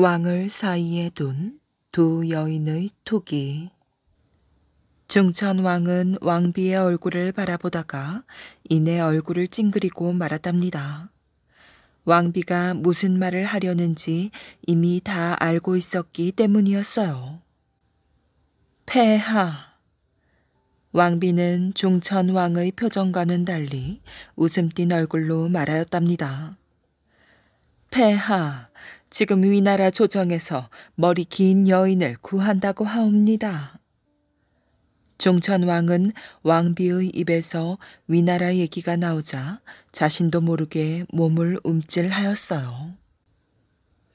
왕을 사이에 둔 두 여인의 토기. 중천왕은 왕비의 얼굴을 바라보다가 이내 얼굴을 찡그리고 말았답니다. 왕비가 무슨 말을 하려는지 이미 다 알고 있었기 때문이었어요. 폐하. 왕비는 중천왕의 표정과는 달리 웃음 띤 얼굴로 말하였답니다. 폐하. 지금 위나라 조정에서 머리 긴 여인을 구한다고 하옵니다. 종천왕은 왕비의 입에서 위나라 얘기가 나오자 자신도 모르게 몸을 움찔하였어요.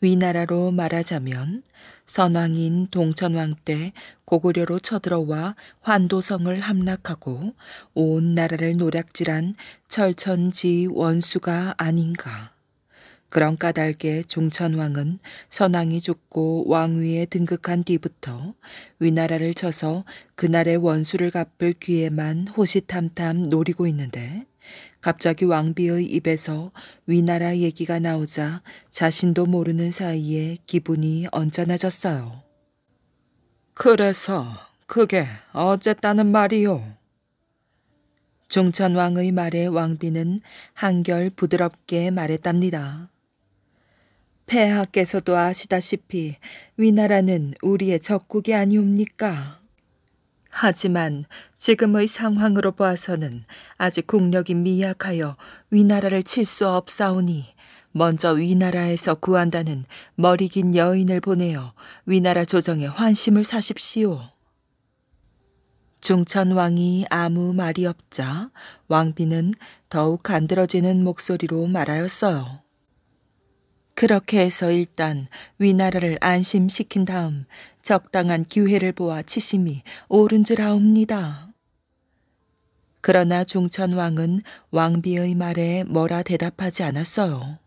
위나라로 말하자면 선왕인 동천왕 때 고구려로 쳐들어와 환도성을 함락하고 온 나라를 노략질한 철천지 원수가 아닌가. 그런 까닭에 종천왕은 선왕이 죽고 왕위에 등극한 뒤부터 위나라를 쳐서 그날의 원수를 갚을 기회만 호시탐탐 노리고 있는데 갑자기 왕비의 입에서 위나라 얘기가 나오자 자신도 모르는 사이에 기분이 언짢아졌어요. 그래서 그게 어쨌다는 말이요. 종천왕의 말에 왕비는 한결 부드럽게 말했답니다. 폐하께서도 아시다시피 위나라는 우리의 적국이 아니옵니까? 하지만 지금의 상황으로 보아서는 아직 국력이 미약하여 위나라를 칠 수 없사오니 먼저 위나라에서 구한다는 머리 긴 여인을 보내어 위나라 조정에 환심을 사십시오. 중천 왕이 아무 말이 없자 왕비는 더욱 간드러지는 목소리로 말하였어요. 그렇게 해서 일단 위나라를 안심시킨 다음 적당한 기회를 보아 치심이 옳은 줄 아옵니다. 그러나 중천왕은 왕비의 말에 뭐라 대답하지 않았어요.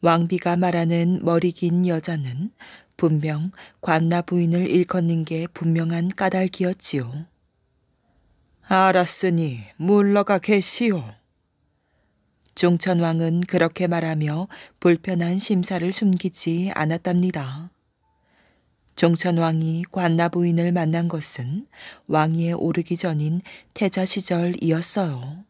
왕비가 말하는 머리 긴 여자는 분명 관나 부인을 일컫는 게 분명한 까닭이었지요. 알았으니 물러가 계시오. 종천왕은 그렇게 말하며 불편한 심사를 숨기지 않았답니다. 종천왕이 관나부인을 만난 것은 왕위에 오르기 전인 태자 시절이었어요.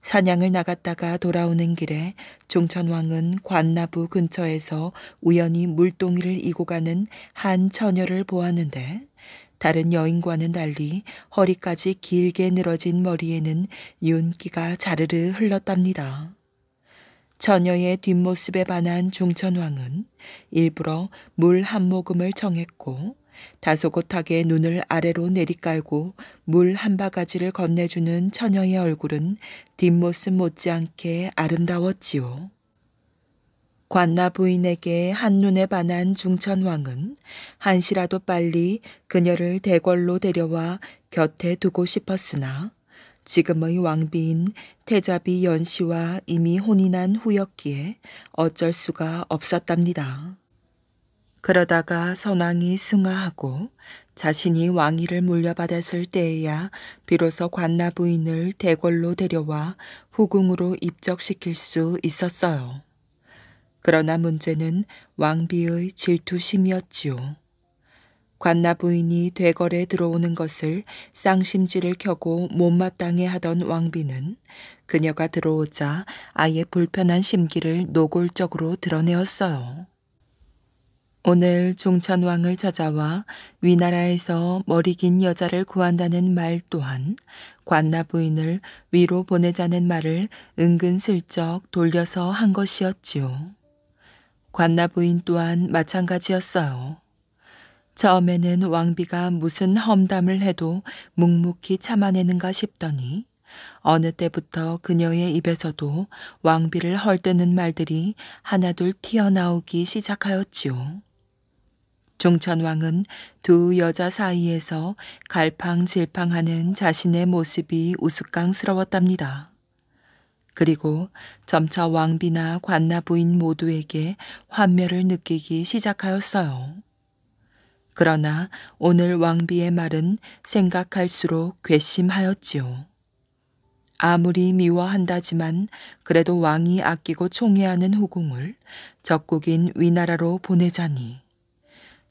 사냥을 나갔다가 돌아오는 길에 종천왕은 관나부 근처에서 우연히 물동이를 이고 가는 한 처녀를 보았는데 다른 여인과는 달리 허리까지 길게 늘어진 머리에는 윤기가 자르르 흘렀답니다. 처녀의 뒷모습에 반한 중천왕은 일부러 물 한 모금을 정했고 다소곳하게 눈을 아래로 내리깔고 물 한 바가지를 건네주는 처녀의 얼굴은 뒷모습 못지않게 아름다웠지요. 관나 부인에게 한눈에 반한 중천왕은 한시라도 빨리 그녀를 대궐로 데려와 곁에 두고 싶었으나 지금의 왕비인 태자비 연씨와 이미 혼인한 후였기에 어쩔 수가 없었답니다. 그러다가 선왕이 승하하고 자신이 왕위를 물려받았을 때에야 비로소 관나 부인을 대궐로 데려와 후궁으로 입적시킬 수 있었어요. 그러나 문제는 왕비의 질투심이었지요. 관나 부인이 대궐에 들어오는 것을 쌍심지를 켜고 못마땅해 하던 왕비는 그녀가 들어오자 아예 불편한 심기를 노골적으로 드러내었어요. 오늘 종천왕을 찾아와 위나라에서 머리 긴 여자를 구한다는 말 또한 관나 부인을 위로 보내자는 말을 은근슬쩍 돌려서 한 것이었지요. 관나부인 또한 마찬가지였어요. 처음에는 왕비가 무슨 험담을 해도 묵묵히 참아내는가 싶더니 어느 때부터 그녀의 입에서도 왕비를 헐뜯는 말들이 하나둘 튀어나오기 시작하였지요. 종천왕은 두 여자 사이에서 갈팡질팡하는 자신의 모습이 우스꽝스러웠답니다. 그리고 점차 왕비나 관나 부인 모두에게 환멸을 느끼기 시작하였어요. 그러나 오늘 왕비의 말은 생각할수록 괘씸하였지요. 아무리 미워한다지만 그래도 왕이 아끼고 총애하는 후궁을 적국인 위나라로 보내자니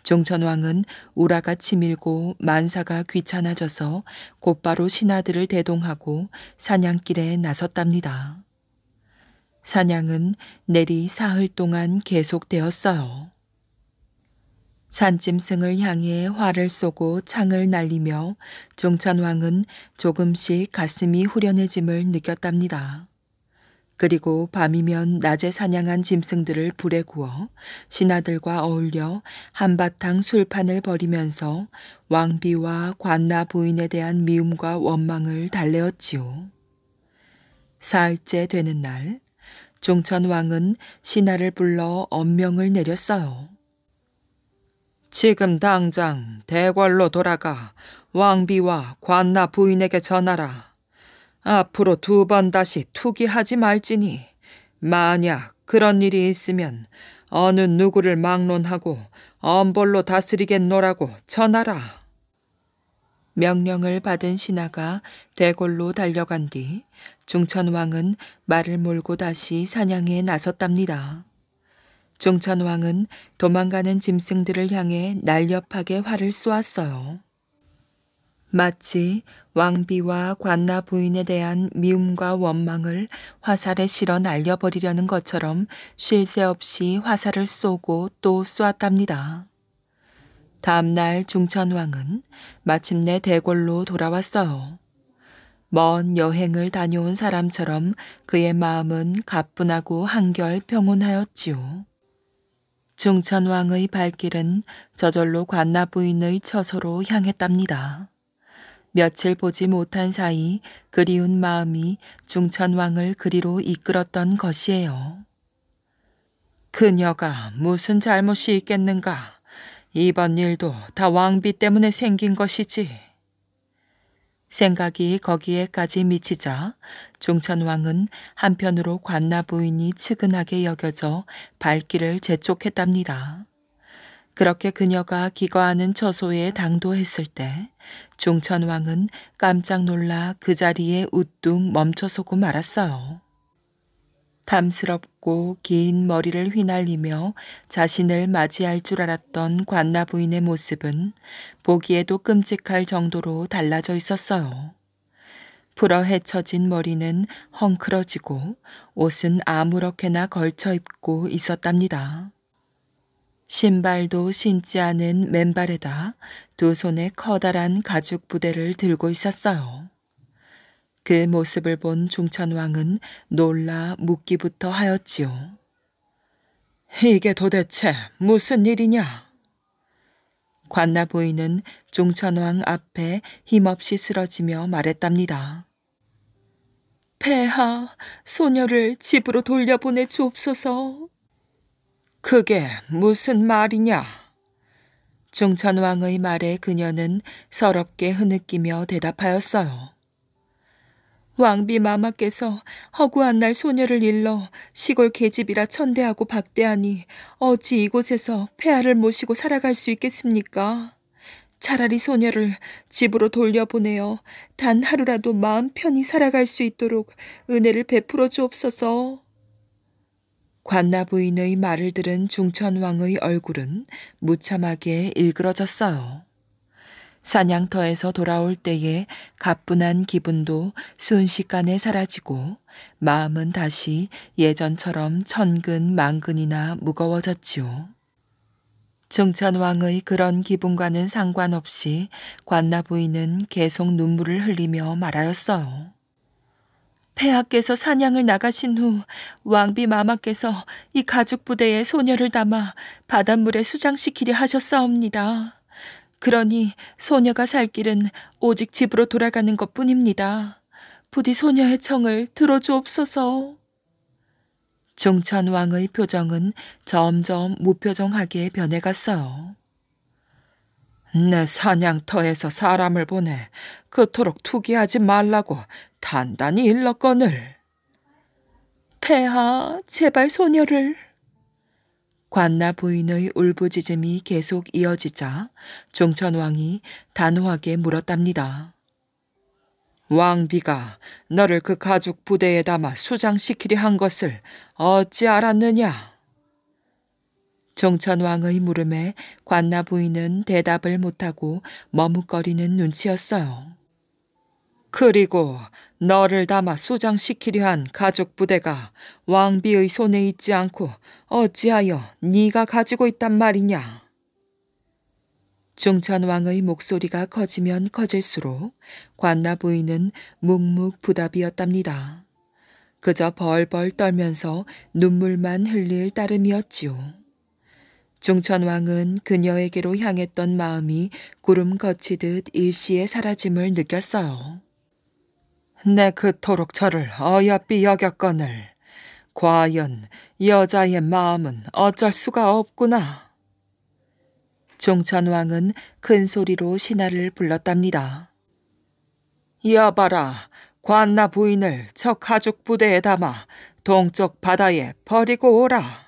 종천왕은 우라가 치밀고 만사가 귀찮아져서 곧바로 신하들을 대동하고 사냥길에 나섰답니다. 사냥은 내리 사흘 동안 계속되었어요. 산짐승을 향해 활을 쏘고 창을 날리며 종천왕은 조금씩 가슴이 후련해짐을 느꼈답니다. 그리고 밤이면 낮에 사냥한 짐승들을 불에 구워 신하들과 어울려 한바탕 술판을 벌이면서 왕비와 관나 부인에 대한 미움과 원망을 달래었지요. 사흘째 되는 날 종천 왕은 신하를 불러 엄명을 내렸어요. 지금 당장 대궐로 돌아가 왕비와 관나 부인에게 전하라. 앞으로 두 번 다시 투기하지 말지니 만약 그런 일이 있으면 어느 누구를 막론하고 엄벌로 다스리겠노라고 전하라. 명령을 받은 신하가 대궐로 달려간 뒤 중천왕은 말을 몰고 다시 사냥에 나섰답니다. 중천왕은 도망가는 짐승들을 향해 날렵하게 활을 쏘았어요. 마치 왕비와 관나 부인에 대한 미움과 원망을 화살에 실어 날려버리려는 것처럼 쉴 새 없이 화살을 쏘고 또 쏘았답니다. 다음날 중천왕은 마침내 대궐로 돌아왔어요. 먼 여행을 다녀온 사람처럼 그의 마음은 가뿐하고 한결 평온하였지요. 중천왕의 발길은 저절로 관나 부인의 처소로 향했답니다. 며칠 보지 못한 사이 그리운 마음이 중천왕을 그리로 이끌었던 것이에요. 그녀가 무슨 잘못이 있겠는가? 이번 일도 다 왕비 때문에 생긴 것이지. 생각이 거기에까지 미치자 중천왕은 한편으로 관나 부인이 측은하게 여겨져 발길을 재촉했답니다. 그렇게 그녀가 기거하는 처소에 당도했을 때 종천왕은 깜짝 놀라 그 자리에 우뚝 멈춰서고 말았어요. 탐스럽고 긴 머리를 휘날리며 자신을 맞이할 줄 알았던 관나 부인의 모습은 보기에도 끔찍할 정도로 달라져 있었어요. 풀어 헤쳐진 머리는 헝클어지고 옷은 아무렇게나 걸쳐 입고 있었답니다. 신발도 신지 않은 맨발에다 두 손에 커다란 가죽 부대를 들고 있었어요. 그 모습을 본 중천왕은 놀라 묻기부터 하였지요. 이게 도대체 무슨 일이냐? 관나 보이는 중천왕 앞에 힘없이 쓰러지며 말했답니다. 폐하, 소녀를 집으로 돌려보내 주옵소서. 그게 무슨 말이냐? 중천왕의 말에 그녀는 서럽게 흐느끼며 대답하였어요. 왕비 마마께서 허구한 날 소녀를 일러 시골 계집이라 천대하고 박대하니 어찌 이곳에서 폐하를 모시고 살아갈 수 있겠습니까? 차라리 소녀를 집으로 돌려보내어 단 하루라도 마음 편히 살아갈 수 있도록 은혜를 베풀어 주옵소서. 관나 부인의 말을 들은 중천왕의 얼굴은 무참하게 일그러졌어요. 사냥터에서 돌아올 때에 가뿐한 기분도 순식간에 사라지고 마음은 다시 예전처럼 천근 만근이나 무거워졌지요. 중천왕의 그런 기분과는 상관없이 관나 부인은 계속 눈물을 흘리며 말하였어요. 폐하께서 사냥을 나가신 후 왕비 마마께서 이 가죽 부대에 소녀를 담아 바닷물에 수장시키려 하셨사옵니다. 그러니 소녀가 살 길은 오직 집으로 돌아가는 것뿐입니다. 부디 소녀의 청을 들어주옵소서. 종천 왕의 표정은 점점 무표정하게 변해갔어요. 내 사냥터에서 사람을 보내 그토록 투기하지 말라고 단단히 일렀거늘. 폐하, 제발 소녀를. 관나 부인의 울부짖음이 계속 이어지자 종천왕이 단호하게 물었답니다. 왕비가 너를 그 가죽 부대에 담아 수장시키려 한 것을 어찌 알았느냐? 정천왕의 물음에 관나 부인은 대답을 못하고 머뭇거리는 눈치였어요. 그리고 너를 담아 소장시키려한 가족 부대가 왕비의 손에 있지 않고 어찌하여 네가 가지고 있단 말이냐. 중천왕의 목소리가 커지면 커질수록 관나 부인은 묵묵부답이었답니다. 그저 벌벌 떨면서 눈물만 흘릴 따름이었지요. 중천왕은 그녀에게로 향했던 마음이 구름 거치듯 일시에 사라짐을 느꼈어요. 내 그토록 저를 어여삐 여겼거늘 과연 여자의 마음은 어쩔 수가 없구나. 종천왕은 큰 소리로 신하를 불렀답니다. 여봐라, 관나 부인을 척 가죽 부대에 담아 동쪽 바다에 버리고 오라.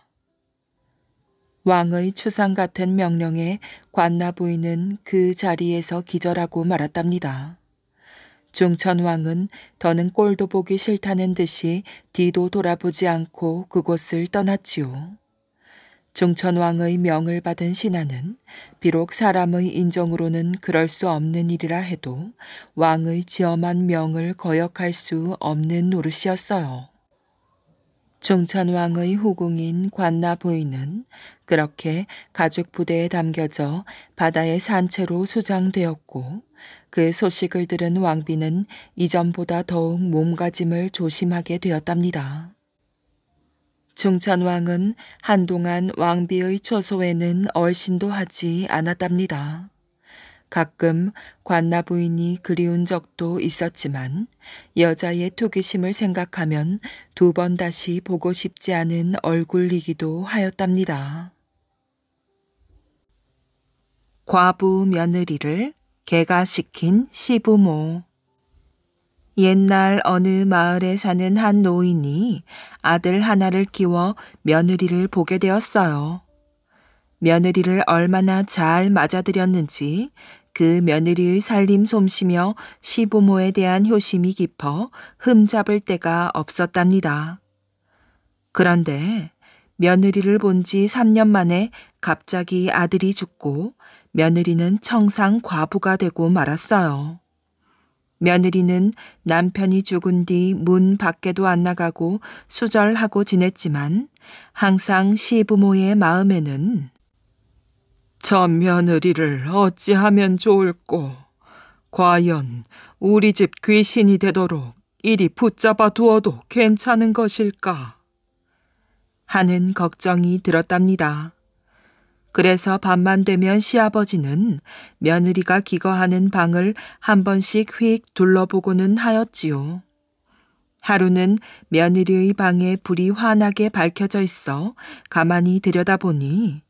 왕의 추상 같은 명령에 관나부인은 그 자리에서 기절하고 말았답니다. 중천왕은 더는 꼴도 보기 싫다는 듯이 뒤도 돌아보지 않고 그곳을 떠났지요. 중천왕의 명을 받은 신하는 비록 사람의 인정으로는 그럴 수 없는 일이라 해도 왕의 지엄한 명을 거역할 수 없는 노릇이었어요. 중천왕의 후궁인 관나 부인은 그렇게 가죽 부대에 담겨져 바다의 산채로 수장되었고 그 소식을 들은 왕비는 이전보다 더욱 몸가짐을 조심하게 되었답니다. 중천왕은 한동안 왕비의 초소에는 얼씬도 하지 않았답니다. 가끔 관나 부인이 그리운 적도 있었지만 여자의 투기심을 생각하면 두 번 다시 보고 싶지 않은 얼굴이기도 하였답니다. 과부 며느리를 개가시킨 시부모. 옛날 어느 마을에 사는 한 노인이 아들 하나를 키워 며느리를 보게 되었어요. 며느리를 얼마나 잘 맞아들였는지 그 며느리의 살림 솜씨며 시부모에 대한 효심이 깊어 흠잡을 데가 없었답니다. 그런데 며느리를 본 지 3년 만에 갑자기 아들이 죽고 며느리는 청상 과부가 되고 말았어요. 며느리는 남편이 죽은 뒤 문 밖에도 안 나가고 수절하고 지냈지만 항상 시부모의 마음에는 저 며느리를 어찌하면 좋을꼬. 과연 우리 집 귀신이 되도록 이리 붙잡아 두어도 괜찮은 것일까? 하는 걱정이 들었답니다. 그래서 밤만 되면 시아버지는 며느리가 기거하는 방을 한 번씩 휙 둘러보고는 하였지요. 하루는 며느리의 방에 불이 환하게 밝혀져 있어 가만히 들여다보니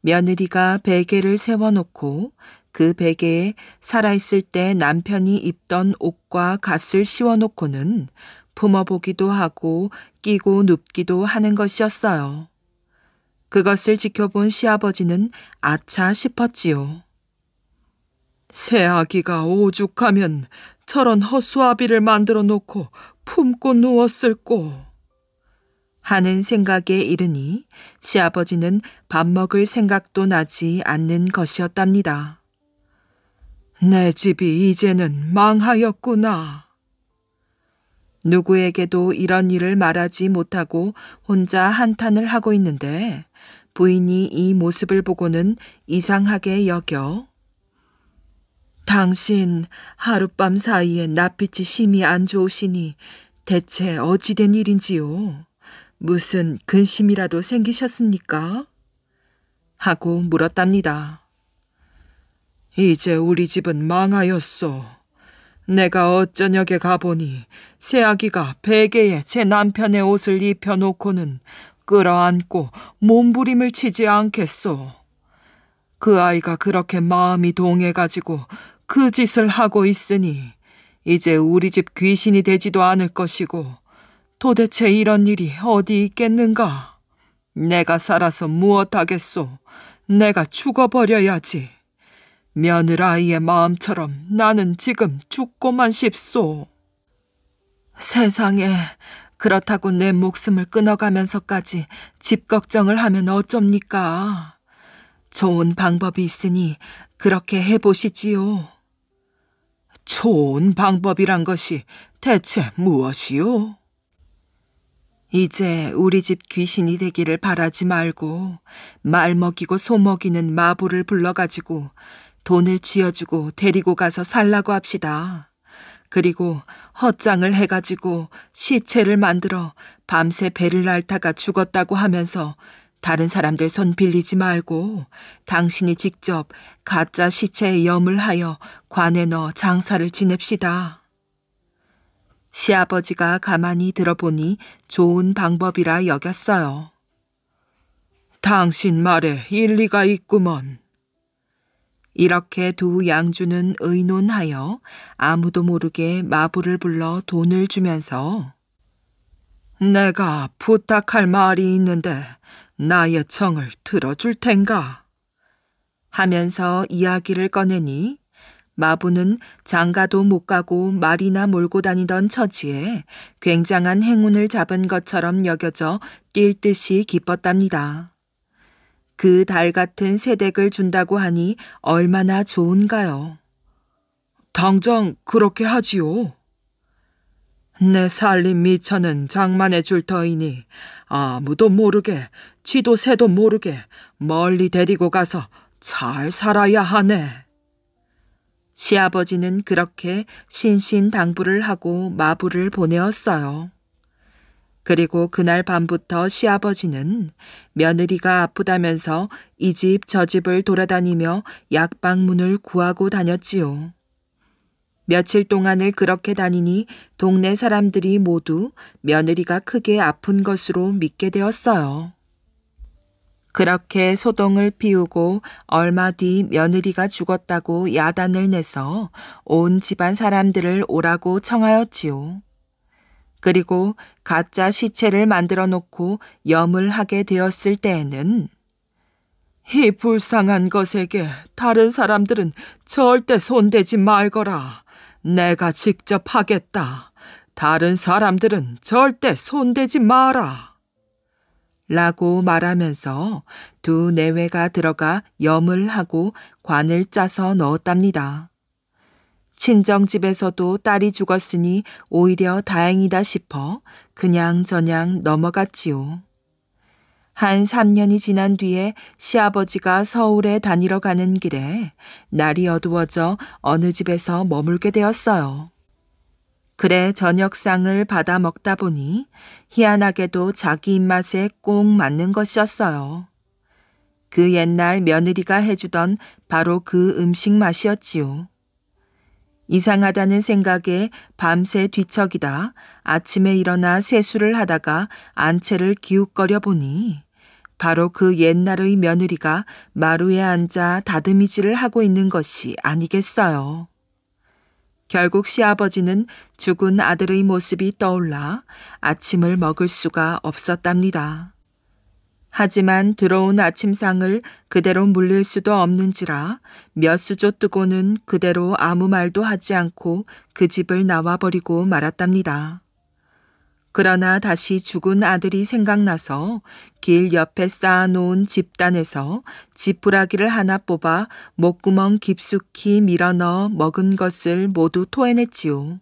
며느리가 베개를 세워놓고 그 베개에 살아있을 때 남편이 입던 옷과 갓을 씌워놓고는 품어보기도 하고 끼고 눕기도 하는 것이었어요. 그것을 지켜본 시아버지는 아차 싶었지요. 새 아기가 오죽하면 저런 허수아비를 만들어 놓고 품고 누웠을꼬. 하는 생각에 이르니 시아버지는 밥 먹을 생각도 나지 않는 것이었답니다. 내 집이 이제는 망하였구나. 누구에게도 이런 일을 말하지 못하고 혼자 한탄을 하고 있는데 부인이 이 모습을 보고는 이상하게 여겨 당신 하룻밤 사이에 낯빛이 심히 안 좋으시니 대체 어찌된 일인지요? 무슨 근심이라도 생기셨습니까? 하고 물었답니다. 이제 우리 집은 망하였소. 내가 어쩌녁에 가보니 새아기가 베개에 제 남편의 옷을 입혀놓고는 끌어안고 몸부림을 치지 않겠소. 그 아이가 그렇게 마음이 동해가지고 그 짓을 하고 있으니 이제 우리 집 귀신이 되지도 않을 것이고 도대체 이런 일이 어디 있겠는가? 내가 살아서 무엇하겠소? 내가 죽어버려야지. 며느라이의 마음처럼 나는 지금 죽고만 싶소. 세상에 그렇다고 내 목숨을 끊어가면서까지 집 걱정을 하면 어쩝니까? 좋은 방법이 있으니 그렇게 해보시지요. 좋은 방법이란 것이 대체 무엇이요? 이제 우리 집 귀신이 되기를 바라지 말고 말 먹이고 소 먹이는 마부를 불러가지고 돈을 쥐어주고 데리고 가서 살라고 합시다. 그리고 헛장을 해가지고 시체를 만들어 밤새 배를 날다가 죽었다고 하면서 다른 사람들 손 빌리지 말고 당신이 직접 가짜 시체에 염을 하여 관에 넣어 장사를 지냅시다. 시아버지가 가만히 들어보니 좋은 방법이라 여겼어요. 당신 말에 일리가 있구먼. 이렇게 두 양주는 의논하여 아무도 모르게 마부를 불러 돈을 주면서 내가 부탁할 말이 있는데 나의 청을 들어줄 텐가 하면서 이야기를 꺼내니 마부는 장가도 못 가고 말이나 몰고 다니던 처지에 굉장한 행운을 잡은 것처럼 여겨져 뛸 듯이 기뻤답니다. 그달 같은 새댁을 준다고 하니 얼마나 좋은가요? 당장 그렇게 하지요. 내 살림 미처는 장만해 줄 터이니 아무도 모르게 지도 새도 모르게 멀리 데리고 가서 잘 살아야 하네. 시아버지는 그렇게 신신당부를 하고 마부를 보내었어요. 그리고 그날 밤부터 시아버지는 며느리가 아프다면서 이 집 저 집을 돌아다니며 약방문을 구하고 다녔지요. 며칠 동안을 그렇게 다니니 동네 사람들이 모두 며느리가 크게 아픈 것으로 믿게 되었어요. 그렇게 소동을 피우고 얼마 뒤 며느리가 죽었다고 야단을 내서 온 집안 사람들을 오라고 청하였지요. 그리고 가짜 시체를 만들어 놓고 염을 하게 되었을 때에는 이 불쌍한 것에게 다른 사람들은 절대 손대지 말거라. 내가 직접 하겠다. 다른 사람들은 절대 손대지 마라. 라고 말하면서 두 내외가 들어가 염을 하고 관을 짜서 넣었답니다. 친정집에서도 딸이 죽었으니 오히려 다행이다 싶어 그냥저냥 넘어갔지요. 한 3년이 지난 뒤에 시아버지가 서울에 다니러 가는 길에 날이 어두워져 어느 집에서 머물게 되었어요. 그래 저녁상을 받아 먹다 보니 희한하게도 자기 입맛에 꼭 맞는 것이었어요. 그 옛날 며느리가 해주던 바로 그 음식 맛이었지요. 이상하다는 생각에 밤새 뒤척이다 아침에 일어나 세수를 하다가 안채를 기웃거려 보니 바로 그 옛날의 며느리가 마루에 앉아 다듬이질을 하고 있는 것이 아니겠어요. 결국 시아버지는 죽은 아들의 모습이 떠올라 아침을 먹을 수가 없었답니다. 하지만 들어온 아침상을 그대로 물릴 수도 없는지라 몇 수조 뜨고는 그대로 아무 말도 하지 않고 그 집을 나와버리고 말았답니다. 그러나 다시 죽은 아들이 생각나서 길 옆에 쌓아놓은 집단에서 지푸라기를 하나 뽑아 목구멍 깊숙이 밀어넣어 먹은 것을 모두 토해냈지요.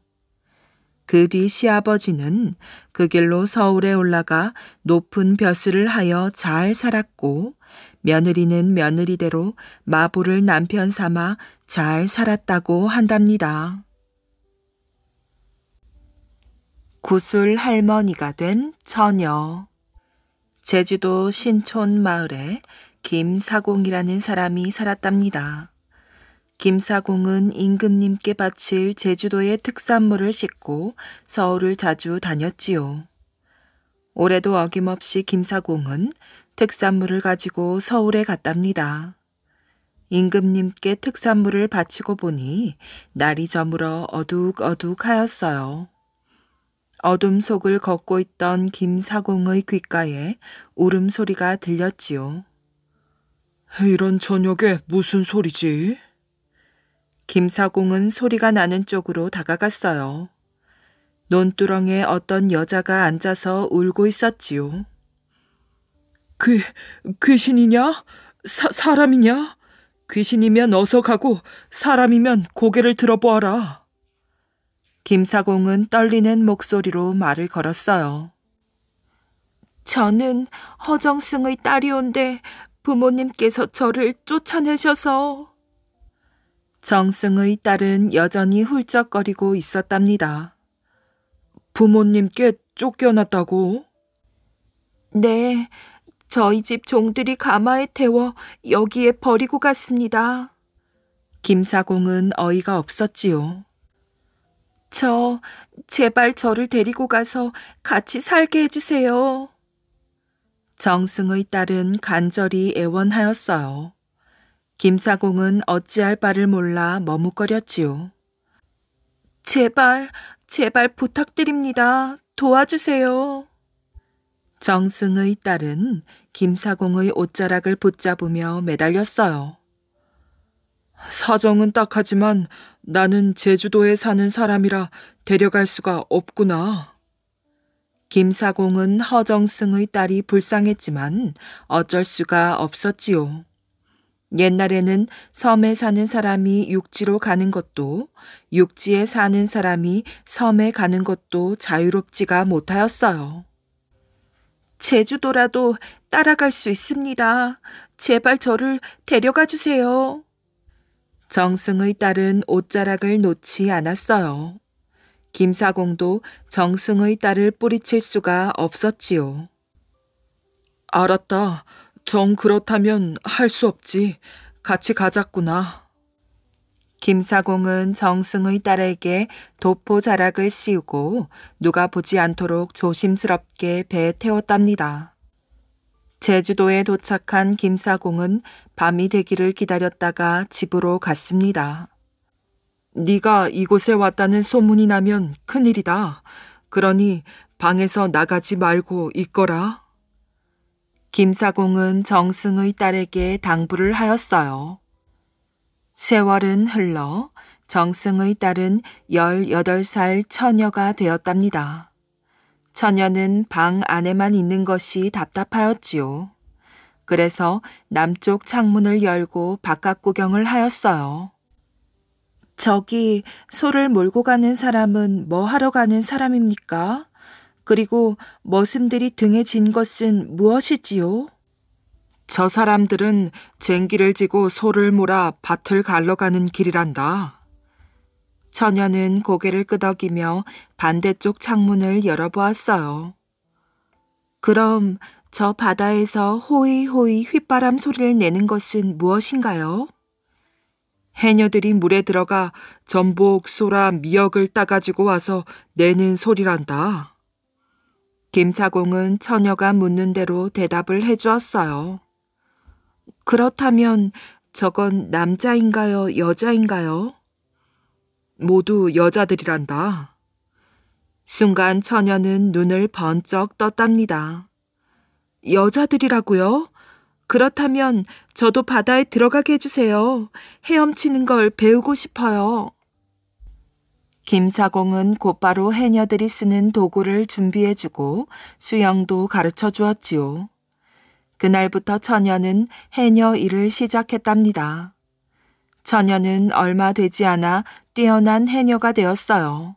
그뒤 시아버지는 그 길로 서울에 올라가 높은 벼슬을 하여 잘 살았고 며느리는 며느리대로 마부를 남편 삼아 잘 살았다고 한답니다. 구슬 할머니가 된 처녀 제주도 신촌 마을에 김사공이라는 사람이 살았답니다. 김사공은 임금님께 바칠 제주도의 특산물을 싣고 서울을 자주 다녔지요. 올해도 어김없이 김사공은 특산물을 가지고 서울에 갔답니다. 임금님께 특산물을 바치고 보니 날이 저물어 어둑어둑하였어요. 어둠 속을 걷고 있던 김사공의 귓가에 울음소리가 들렸지요. 이런 저녁에 무슨 소리지? 김사공은 소리가 나는 쪽으로 다가갔어요. 논두렁에 어떤 여자가 앉아서 울고 있었지요. 그, 귀신이냐? 사, 사람이냐? 귀신이면 어서 가고 사람이면 고개를 들어보아라. 김사공은 떨리는 목소리로 말을 걸었어요. 저는 허정승의 딸이온데 부모님께서 저를 쫓아내셔서 정승의 딸은 여전히 훌쩍거리고 있었답니다. 부모님께 쫓겨났다고? 네, 저희 집 종들이 가마에 태워 여기에 버리고 갔습니다. 김사공은 어이가 없었지요. 저, 제발 저를 데리고 가서 같이 살게 해주세요. 정승의 딸은 간절히 애원하였어요. 김사공은 어찌할 바를 몰라 머뭇거렸지요. 제발, 제발 부탁드립니다. 도와주세요. 정승의 딸은 김사공의 옷자락을 붙잡으며 매달렸어요. 사정은 딱하지만 나는 제주도에 사는 사람이라 데려갈 수가 없구나. 김사공은 허정승의 딸이 불쌍했지만 어쩔 수가 없었지요. 옛날에는 섬에 사는 사람이 육지로 가는 것도 육지에 사는 사람이 섬에 가는 것도 자유롭지가 못하였어요. 제주도라도 따라갈 수 있습니다. 제발 저를 데려가 주세요. 정승의 딸은 옷자락을 놓지 않았어요. 김사공도 정승의 딸을 뿌리칠 수가 없었지요. 알았다. 정 그렇다면 할 수 없지. 같이 가자꾸나. 김사공은 정승의 딸에게 도포 자락을 씌우고 누가 보지 않도록 조심스럽게 배에 태웠답니다. 제주도에 도착한 김사공은 밤이 되기를 기다렸다가 집으로 갔습니다. 네가 이곳에 왔다는 소문이 나면 큰일이다. 그러니 방에서 나가지 말고 있거라. 김사공은 정승의 딸에게 당부를 하였어요. 세월은 흘러 정승의 딸은 18살 처녀가 되었답니다. 처녀는 방 안에만 있는 것이 답답하였지요. 그래서 남쪽 창문을 열고 바깥 구경을 하였어요. 저기 소를 몰고 가는 사람은 뭐 하러 가는 사람입니까? 그리고 머슴들이 등에 진 것은 무엇이지요? 저 사람들은 쟁기를 지고 소를 몰아 밭을 갈러 가는 길이란다. 처녀는 고개를 끄덕이며 반대쪽 창문을 열어보았어요. 그럼 저 바다에서 호이호이 휘파람 소리를 내는 것은 무엇인가요? 해녀들이 물에 들어가 전복, 소라, 미역을 따가지고 와서 내는 소리란다. 김사공은 처녀가 묻는 대로 대답을 해주었어요. 그렇다면 저건 남자인가요, 여자인가요? 모두 여자들이란다. 순간 처녀는 눈을 번쩍 떴답니다. 여자들이라고요? 그렇다면 저도 바다에 들어가게 해주세요. 헤엄치는 걸 배우고 싶어요. 김사공은 곧바로 해녀들이 쓰는 도구를 준비해주고 수영도 가르쳐 주었지요. 그날부터 처녀는 해녀 일을 시작했답니다. 처녀는 얼마 되지 않아 뛰어난 해녀가 되었어요.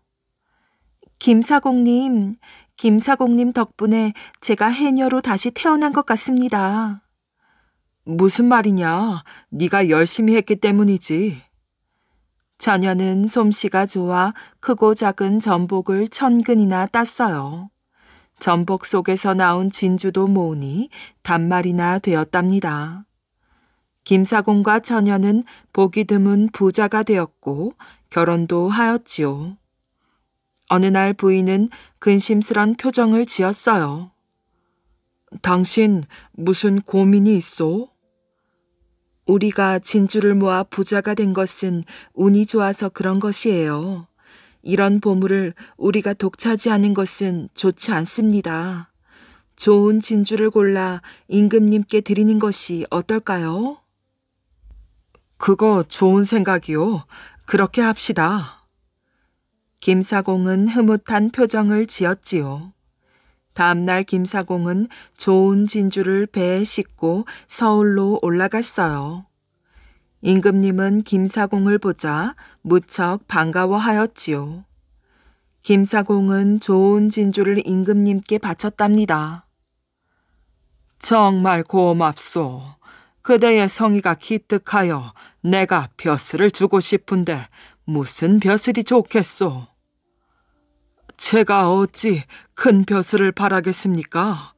김사공님, 김사공님 덕분에 제가 해녀로 다시 태어난 것 같습니다. 무슨 말이냐? 네가 열심히 했기 때문이지. 자녀는 솜씨가 좋아 크고 작은 전복을 천근이나 땄어요. 전복 속에서 나온 진주도 모으니 단말이나 되었답니다. 김사공과 처녀는 보기 드문 부자가 되었고 결혼도 하였지요. 어느 날 부인은 근심스런 표정을 지었어요. 당신 무슨 고민이 있어? 우리가 진주를 모아 부자가 된 것은 운이 좋아서 그런 것이에요. 이런 보물을 우리가 독차지하는 것은 좋지 않습니다. 좋은 진주를 골라 임금님께 드리는 것이 어떨까요? 그거 좋은 생각이요. 그렇게 합시다. 김사공은 흐뭇한 표정을 지었지요. 다음날 김사공은 좋은 진주를 배에 싣고 서울로 올라갔어요. 임금님은 김사공을 보자 무척 반가워하였지요. 김사공은 좋은 진주를 임금님께 바쳤답니다. 정말 고맙소. 그대의 성의가 기특하여 내가 벼슬을 주고 싶은데 무슨 벼슬이 좋겠소. 제가 어찌 큰 벼슬을 바라겠습니까?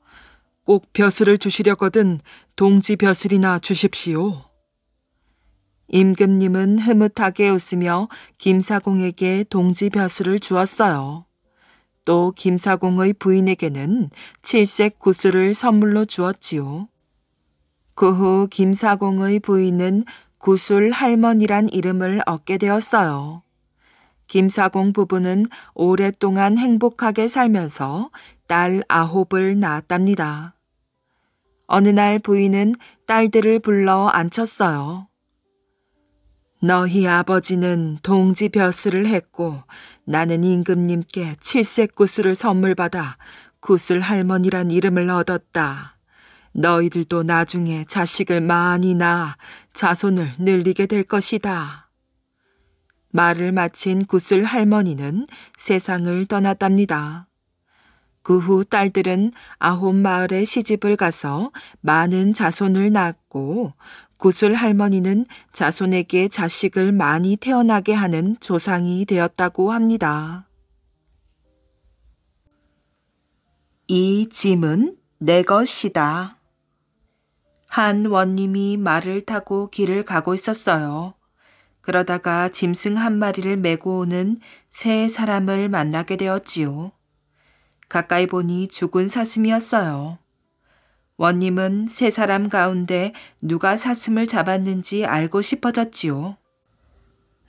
꼭 벼슬을 주시려거든 동지 벼슬이나 주십시오. 임금님은 흐뭇하게 웃으며 김사공에게 동지 벼슬을 주었어요. 또 김사공의 부인에게는 칠색 구슬을 선물로 주었지요. 그 후 김사공의 부인은 구슬 할머니란 이름을 얻게 되었어요. 김사공 부부는 오랫동안 행복하게 살면서 딸 아홉을 낳았답니다. 어느 날 부인은 딸들을 불러 앉혔어요. 너희 아버지는 동지 벼슬을 했고 나는 임금님께 칠색 구슬을 선물받아 구슬 할머니란 이름을 얻었다. 너희들도 나중에 자식을 많이 낳아 자손을 늘리게 될 것이다. 말을 마친 구슬 할머니는 세상을 떠났답니다. 그 후 딸들은 아홉 마을에 시집을 가서 많은 자손을 낳았고 구슬 할머니는 자손에게 자식을 많이 태어나게 하는 조상이 되었다고 합니다. 이 짐은 내 것이다. 한 원님이 말을 타고 길을 가고 있었어요. 그러다가 짐승 한 마리를 메고 오는 세 사람을 만나게 되었지요. 가까이 보니 죽은 사슴이었어요. 원님은 세 사람 가운데 누가 사슴을 잡았는지 알고 싶어졌지요.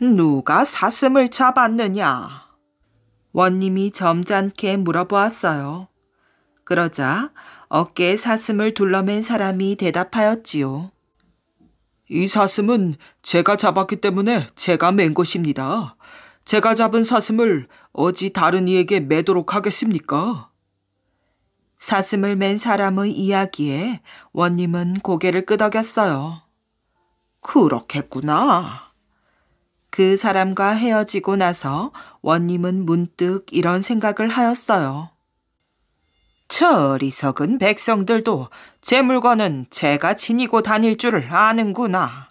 누가 사슴을 잡았느냐? 원님이 점잖게 물어보았어요. 그러자 어깨에 사슴을 둘러맨 사람이 대답하였지요. 이 사슴은 제가 잡았기 때문에 제가 맨 것입니다. 제가 잡은 사슴을 어찌 다른 이에게 매도록 하겠습니까? 사슴을 맨 사람의 이야기에 원님은 고개를 끄덕였어요. 그렇겠구나. 그 사람과 헤어지고 나서 원님은 문득 이런 생각을 하였어요. 저리석은 백성들도 제 물건은 제가 지니고 다닐 줄을 아는구나.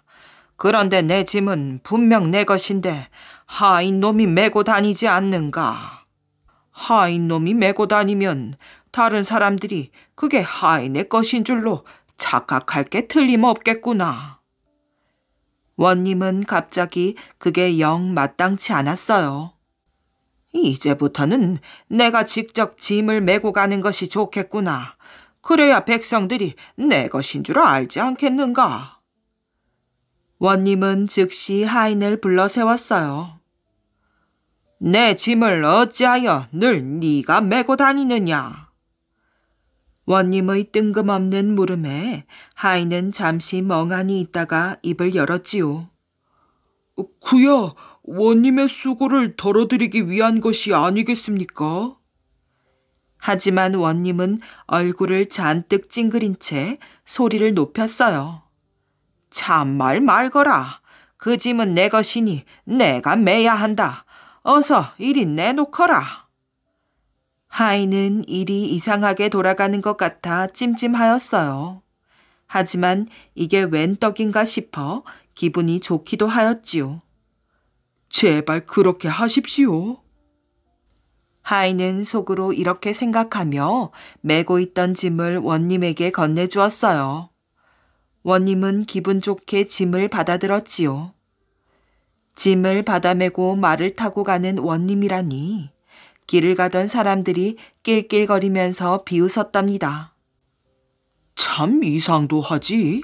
그런데 내 짐은 분명 내 것인데 하인 놈이 메고 다니지 않는가. 하인 놈이 메고 다니면 다른 사람들이 그게 하인의 것인 줄로 착각할 게 틀림없겠구나. 원님은 갑자기 그게 영 마땅치 않았어요. 이제부터는 내가 직접 짐을 메고 가는 것이 좋겠구나. 그래야 백성들이 내 것인 줄 알지 않겠는가? 원님은 즉시 하인을 불러 세웠어요. 내 짐을 어찌하여 늘 네가 메고 다니느냐? 원님의 뜬금없는 물음에 하인은 잠시 멍하니 있다가 입을 열었지요. 그야 원님의 수고를 덜어드리기 위한 것이 아니겠습니까? 하지만 원님은 얼굴을 잔뜩 찡그린 채 소리를 높였어요. 참말 말거라. 그 짐은 내 것이니 내가 매야 한다. 어서 이리 내놓거라. 하이는 일이 이상하게 돌아가는 것 같아 찜찜하였어요. 하지만 이게 웬 떡인가 싶어 기분이 좋기도 하였지요. 제발 그렇게 하십시오. 하이는 속으로 이렇게 생각하며 메고 있던 짐을 원님에게 건네주었어요. 원님은 기분 좋게 짐을 받아들었지요. 짐을 받아메고 말을 타고 가는 원님이라니 길을 가던 사람들이 낄낄거리면서 비웃었답니다. 참 이상도 하지.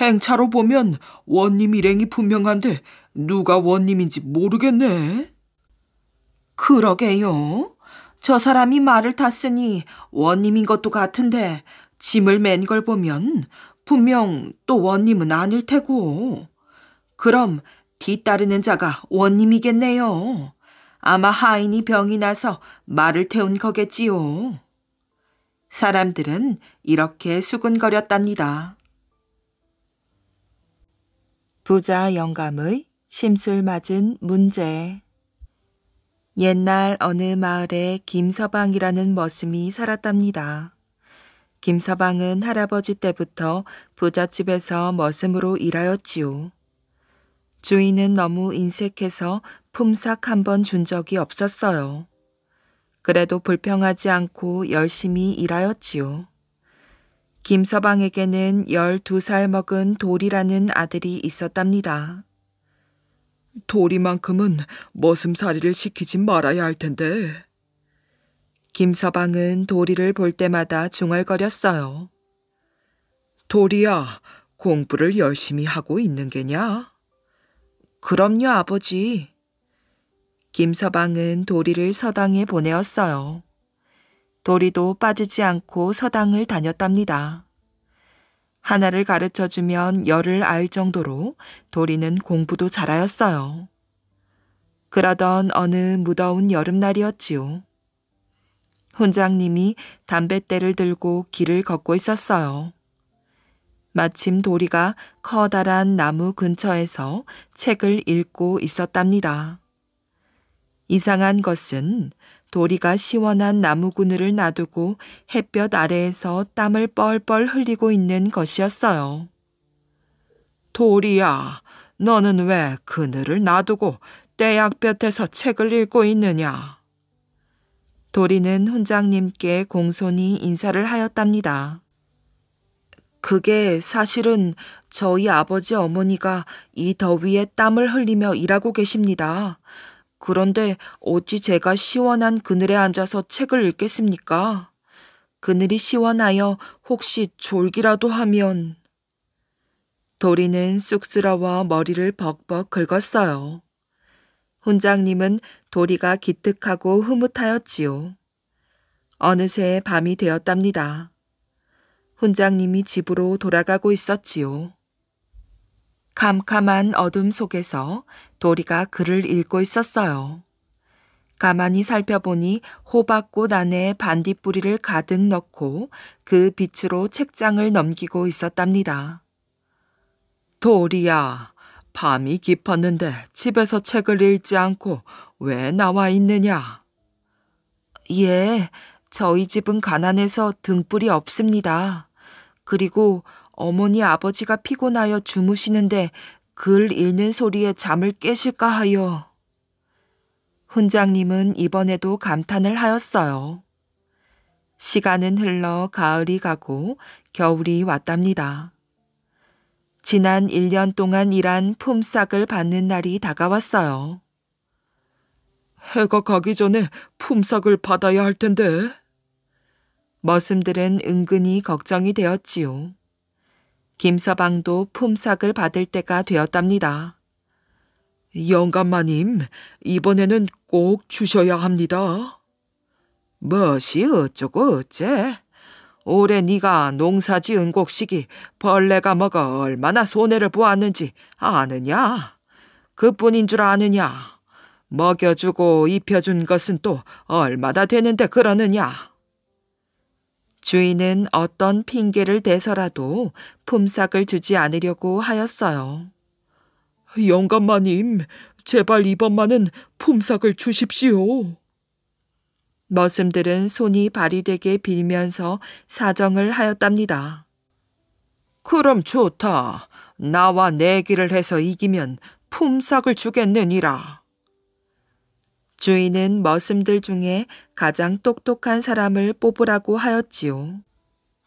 행차로 보면 원님 일행이 분명한데 누가 원님인지 모르겠네. 그러게요. 저 사람이 말을 탔으니 원님인 것도 같은데 짐을 맨 걸 보면 분명 또 원님은 아닐 테고. 그럼 뒤따르는 자가 원님이겠네요. 아마 하인이 병이 나서 말을 태운 거겠지요. 사람들은 이렇게 수근거렸답니다. 부자 영감의 심술 맞은 문제. 옛날 어느 마을에 김서방이라는 머슴이 살았답니다. 김서방은 할아버지 때부터 부잣집에서 머슴으로 일하였지요. 주인은 너무 인색해서 품삯 한 번 준 적이 없었어요. 그래도 불평하지 않고 열심히 일하였지요. 김서방에게는 12살 먹은 돌이라는 아들이 있었답니다. 도리만큼은 머슴살이를 시키지 말아야 할 텐데. 김서방은 도리를 볼 때마다 중얼거렸어요. 도리야, 공부를 열심히 하고 있는 게냐? 그럼요, 아버지. 김서방은 도리를 서당에 보내었어요. 도리도 빠지지 않고 서당을 다녔답니다. 하나를 가르쳐 주면 열을 알 정도로 도리는 공부도 잘하였어요. 그러던 어느 무더운 여름날이었지요. 훈장님이 담뱃대를 들고 길을 걷고 있었어요. 마침 도리가 커다란 나무 근처에서 책을 읽고 있었답니다. 이상한 것은 도리가 시원한 나무 그늘을 놔두고 햇볕 아래에서 땀을 뻘뻘 흘리고 있는 것이었어요. 도리야, 너는 왜 그늘을 놔두고 떼약볕에서 책을 읽고 있느냐? 도리는 훈장님께 공손히 인사를 하였답니다. 그게 사실은 저희 아버지 어머니가 이 더위에 땀을 흘리며 일하고 계십니다. 그런데 어찌 제가 시원한 그늘에 앉아서 책을 읽겠습니까? 그늘이 시원하여 혹시 졸기라도 하면 도리는 쑥스러워 머리를 벅벅 긁었어요. 훈장님은 도리가 기특하고 흐뭇하였지요. 어느새 밤이 되었답니다. 훈장님이 집으로 돌아가고 있었지요. 캄캄한 어둠 속에서 도리가 글을 읽고 있었어요. 가만히 살펴보니 호박꽃 안에 반딧불이를 가득 넣고 그 빛으로 책장을 넘기고 있었답니다. 도리야, 밤이 깊었는데 집에서 책을 읽지 않고 왜 나와 있느냐? 예, 저희 집은 가난해서 등불이 없습니다. 그리고 어머니 아버지가 피곤하여 주무시는데 글 읽는 소리에 잠을 깨실까 하여. 훈장님은 이번에도 감탄을 하였어요. 시간은 흘러 가을이 가고 겨울이 왔답니다. 지난 1년 동안 일한 품삯을 받는 날이 다가왔어요. 해가 가기 전에 품삯을 받아야 할 텐데. 머슴들은 은근히 걱정이 되었지요. 김서방도 품삯을 받을 때가 되었답니다. 영감마님, 이번에는 꼭 주셔야 합니다. 뭣이 어쩌고 어째? 올해 네가 농사 지은 곡식이 벌레가 먹어 얼마나 손해를 보았는지 아느냐? 그뿐인 줄 아느냐? 먹여주고 입혀준 것은 또 얼마나 되는데 그러느냐? 주인은 어떤 핑계를 대서라도 품삯을 주지 않으려고 하였어요. 영감마님, 제발 이번만은 품삯을 주십시오. 머슴들은 손이 발이 되게 빌면서 사정을 하였답니다. 그럼 좋다. 나와 내기를 해서 이기면 품삯을 주겠느니라. 주인은 머슴들 중에 가장 똑똑한 사람을 뽑으라고 하였지요.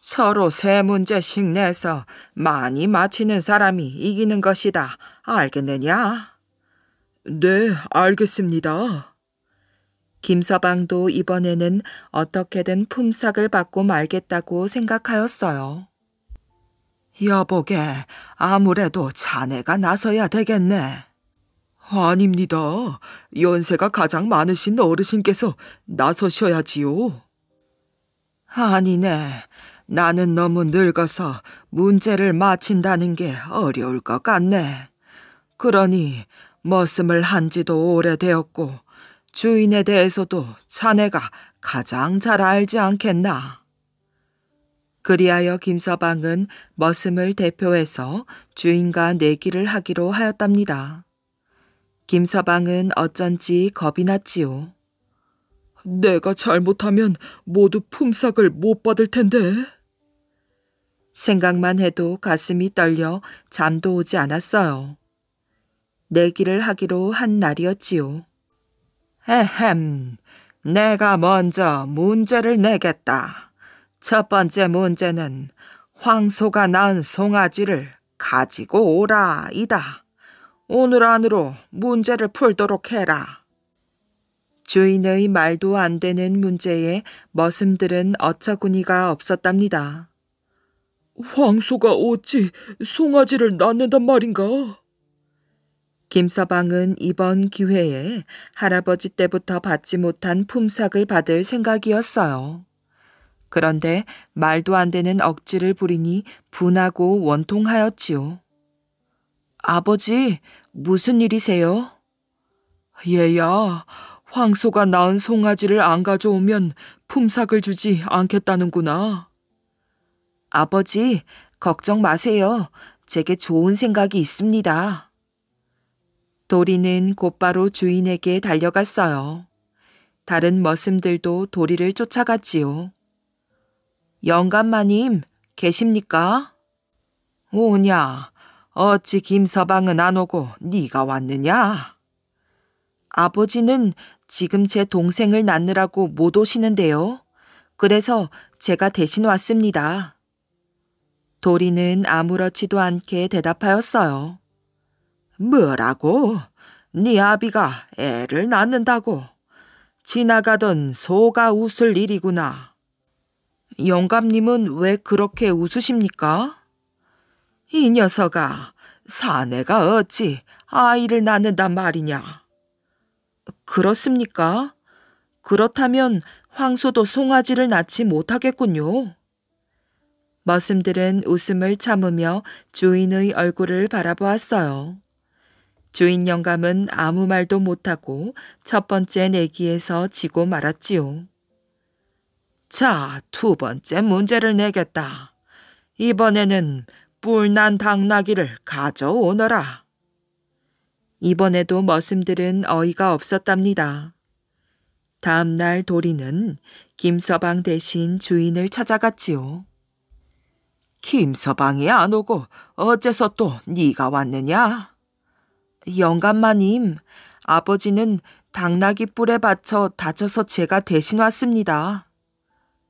서로 세 문제씩 내서 많이 맞히는 사람이 이기는 것이다. 알겠느냐? 네, 알겠습니다. 김서방도 이번에는 어떻게든 품삯을 받고 말겠다고 생각하였어요. 여보게, 아무래도 자네가 나서야 되겠네. 아닙니다. 연세가 가장 많으신 어르신께서 나서셔야지요. 아니네. 나는 너무 늙어서 문제를 마친다는 게 어려울 것 같네. 그러니 머슴을 한 지도 오래되었고 주인에 대해서도 자네가 가장 잘 알지 않겠나. 그리하여 김서방은 머슴을 대표해서 주인과 내기를 하기로 하였답니다. 김서방은 어쩐지 겁이 났지요. 내가 잘못하면 모두 품삯을 못 받을 텐데. 생각만 해도 가슴이 떨려 잠도 오지 않았어요. 내기를 하기로 한 날이었지요. 에헴, 내가 먼저 문제를 내겠다. 첫 번째 문제는 황소가 낳은 송아지를 가지고 오라이다. 오늘 안으로 문제를 풀도록 해라. 주인의 말도 안 되는 문제에 머슴들은 어처구니가 없었답니다. 황소가 어찌 송아지를 낳는단 말인가? 김서방은 이번 기회에 할아버지 때부터 받지 못한 품삯을 받을 생각이었어요. 그런데 말도 안 되는 억지를 부리니 분하고 원통하였지요. 아버지, 무슨 일이세요? 얘야, 황소가 낳은 송아지를 안 가져오면 품삯을 주지 않겠다는구나. 아버지, 걱정 마세요. 제게 좋은 생각이 있습니다. 도리는 곧바로 주인에게 달려갔어요. 다른 머슴들도 도리를 쫓아갔지요. 영감마님, 계십니까? 오냐, 어찌 김서방은 안 오고 네가 왔느냐? 아버지는 지금 제 동생을 낳느라고 못 오시는데요. 그래서 제가 대신 왔습니다. 도리는 아무렇지도 않게 대답하였어요. 뭐라고? 네 아비가 애를 낳는다고? 지나가던 소가 웃을 일이구나. 영감님은 왜 그렇게 웃으십니까? 이 녀석아, 사내가 어찌 아이를 낳는단 말이냐? 그렇습니까? 그렇다면 황소도 송아지를 낳지 못하겠군요. 머슴들은 웃음을 참으며 주인의 얼굴을 바라보았어요. 주인 영감은 아무 말도 못하고 첫 번째 내기에서 지고 말았지요. 자, 두 번째 문제를 내겠다. 이번에는 뿔난 당나귀를 가져오너라. 이번에도 머슴들은 어이가 없었답니다. 다음 날 도리는 김서방 대신 주인을 찾아갔지요. 김서방이 안 오고 어째서 또 네가 왔느냐? 영감마님, 아버지는 당나귀 뿔에 받쳐 다쳐서 제가 대신 왔습니다.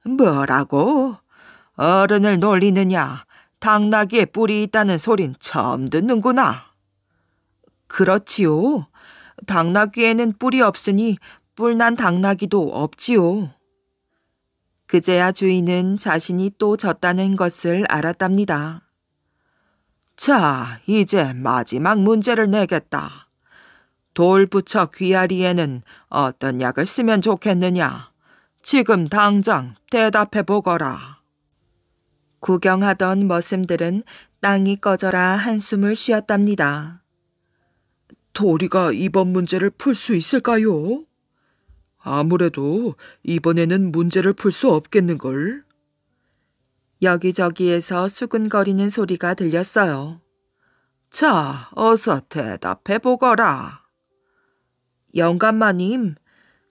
뭐라고? 어른을 놀리느냐? 당나귀에 뿔이 있다는 소린 처음 듣는구나. 그렇지요. 당나귀에는 뿔이 없으니 뿔난 당나귀도 없지요. 그제야 주인은 자신이 또 졌다는 것을 알았답니다. 자, 이제 마지막 문제를 내겠다. 돌부처 귀아리에는 어떤 약을 쓰면 좋겠느냐? 지금 당장 대답해 보거라. 구경하던 머슴들은 땅이 꺼져라 한숨을 쉬었답니다. 도리가 이번 문제를 풀 수 있을까요? 아무래도 이번에는 문제를 풀 수 없겠는걸. 여기저기에서 수근거리는 소리가 들렸어요. 자, 어서 대답해 보거라. 영감마님,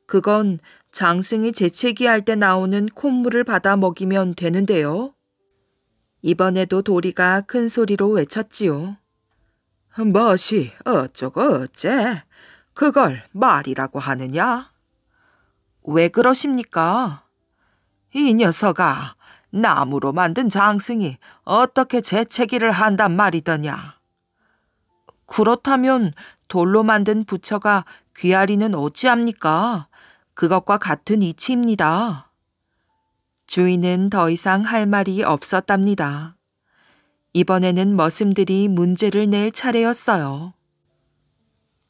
그건 장승이 재채기 할때 나오는 콧물을 받아 먹이면 되는데요. 이번에도 도리가 큰 소리로 외쳤지요. 멋이 어쩌고 어째 그걸 말이라고 하느냐? 왜 그러십니까? 이 녀석아 나무로 만든 장승이 어떻게 재채기를 한단 말이더냐? 그렇다면 돌로 만든 부처가 귀아리는 어찌합니까? 그것과 같은 이치입니다. 주인은 더 이상 할 말이 없었답니다. 이번에는 머슴들이 문제를 낼 차례였어요.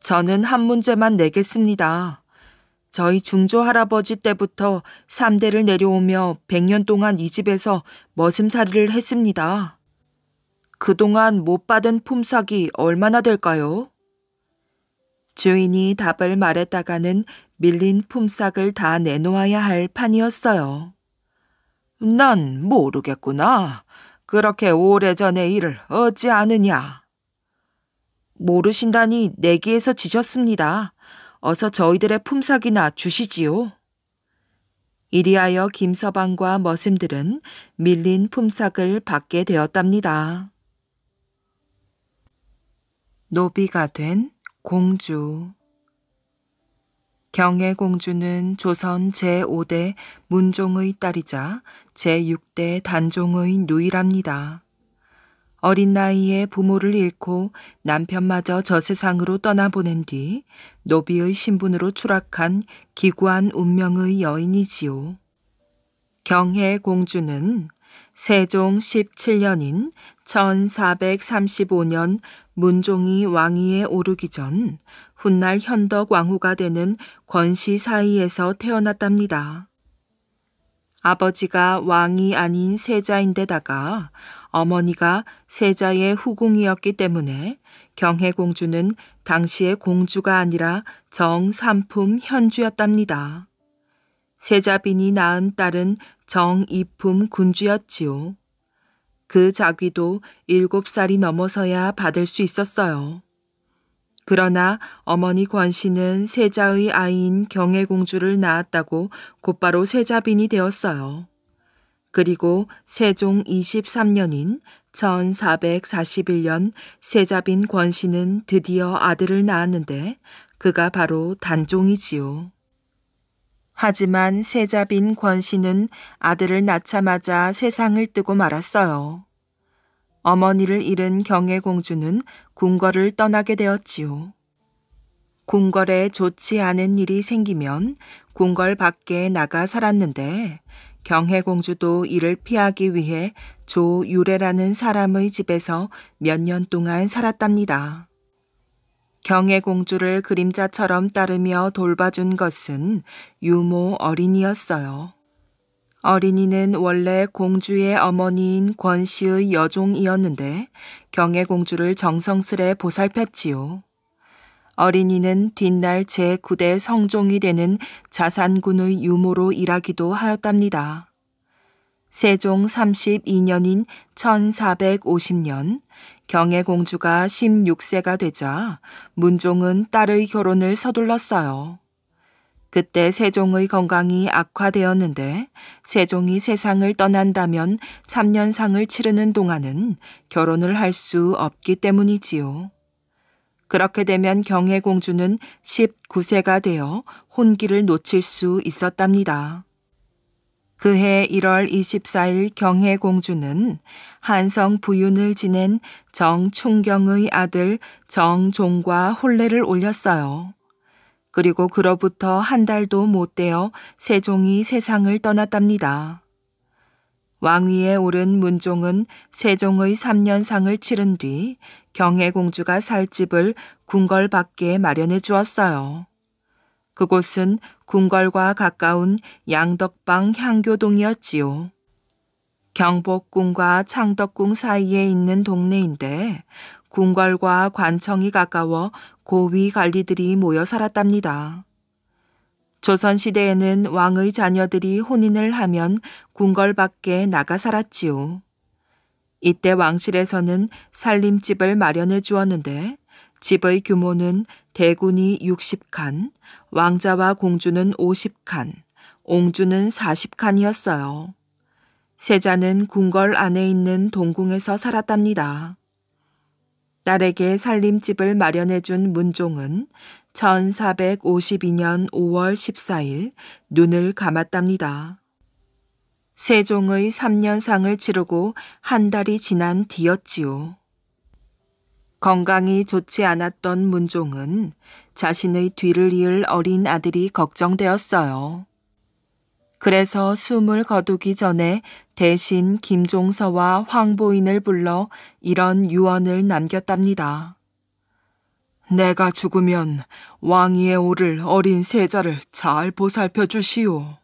저는 한 문제만 내겠습니다. 저희 중조 할아버지 때부터 3대를 내려오며 100년 동안 이 집에서 머슴살이를 했습니다. 그동안 못 받은 품삯이 얼마나 될까요? 주인이 답을 말했다가는 밀린 품삯을 다 내놓아야 할 판이었어요. 난 모르겠구나. 그렇게 오래전의 일을 어찌 아느냐. 모르신다니 내기에서 지셨습니다. 어서 저희들의 품삯이나 주시지요. 이리하여 김서방과 머슴들은 밀린 품삯을 받게 되었답니다. 노비가 된 공주 경혜공주는 조선 제5대 문종의 딸이자 제6대 단종의 누이랍니다. 어린 나이에 부모를 잃고 남편마저 저 세상으로 떠나보낸 뒤 노비의 신분으로 추락한 기구한 운명의 여인이지요. 경혜 공주는 세종 17년인 1435년 문종이 왕위에 오르기 전 훗날 현덕 왕후가 되는 권씨 사이에서 태어났답니다. 아버지가 왕이 아닌 세자인데다가 어머니가 세자의 후궁이었기 때문에 경혜공주는 당시의 공주가 아니라 정삼품 현주였답니다. 세자빈이 낳은 딸은 정이품 군주였지요. 그 자귀도 일곱 살이 넘어서야 받을 수 있었어요. 그러나 어머니 권씨는 세자의 아이인 경혜공주를 낳았다고 곧바로 세자빈이 되었어요. 그리고 세종 23년인 1441년 세자빈 권씨는 드디어 아들을 낳았는데 그가 바로 단종이지요. 하지만 세자빈 권씨는 아들을 낳자마자 세상을 뜨고 말았어요. 어머니를 잃은 경혜 공주는 궁궐을 떠나게 되었지요. 궁궐에 좋지 않은 일이 생기면 궁궐 밖에 나가 살았는데 경혜 공주도 이를 피하기 위해 조유래라는 사람의 집에서 몇 년 동안 살았답니다. 경혜 공주를 그림자처럼 따르며 돌봐준 것은 유모 어린이였어요. 어린이는 원래 공주의 어머니인 권씨의 여종이었는데 경혜 공주를 정성스레 보살폈지요. 어린이는 뒷날 제9대 성종이 되는 자산군의 유모로 일하기도 하였답니다. 세종 32년인 1450년 경혜 공주가 16세가 되자 문종은 딸의 결혼을 서둘렀어요. 그때 세종의 건강이 악화되었는데 세종이 세상을 떠난다면 3년상을 치르는 동안은 결혼을 할 수 없기 때문이지요. 그렇게 되면 경혜 공주는 19세가 되어 혼기를 놓칠 수 있었답니다. 그해 1월 24일 경혜 공주는 한성 부윤을 지낸 정충경의 아들 정종과 혼례를 올렸어요. 그리고 그로부터 한 달도 못 되어 세종이 세상을 떠났답니다. 왕위에 오른 문종은 세종의 3년상을 치른 뒤 경혜공주가 살 집을 궁궐 밖에 마련해 주었어요. 그곳은 궁궐과 가까운 양덕방 향교동이었지요. 경복궁과 창덕궁 사이에 있는 동네인데 궁궐과 관청이 가까워 고위 관리들이 모여 살았답니다. 조선시대에는 왕의 자녀들이 혼인을 하면 궁궐 밖에 나가 살았지요. 이때 왕실에서는 살림집을 마련해 주었는데 집의 규모는 대군이 60칸, 왕자와 공주는 50칸, 옹주는 40칸이었어요. 세자는 궁궐 안에 있는 동궁에서 살았답니다. 딸에게 살림집을 마련해준 문종은 1452년 5월 14일 눈을 감았답니다. 세종의 3년상을 치르고 한 달이 지난 뒤였지요. 건강이 좋지 않았던 문종은 자신의 뒤를 이을 어린 아들이 걱정되었어요. 그래서 숨을 거두기 전에 대신 김종서와 황보인을 불러 이런 유언을 남겼답니다. 내가 죽으면 왕위에 오를 어린 세자를 잘 보살펴 주시오.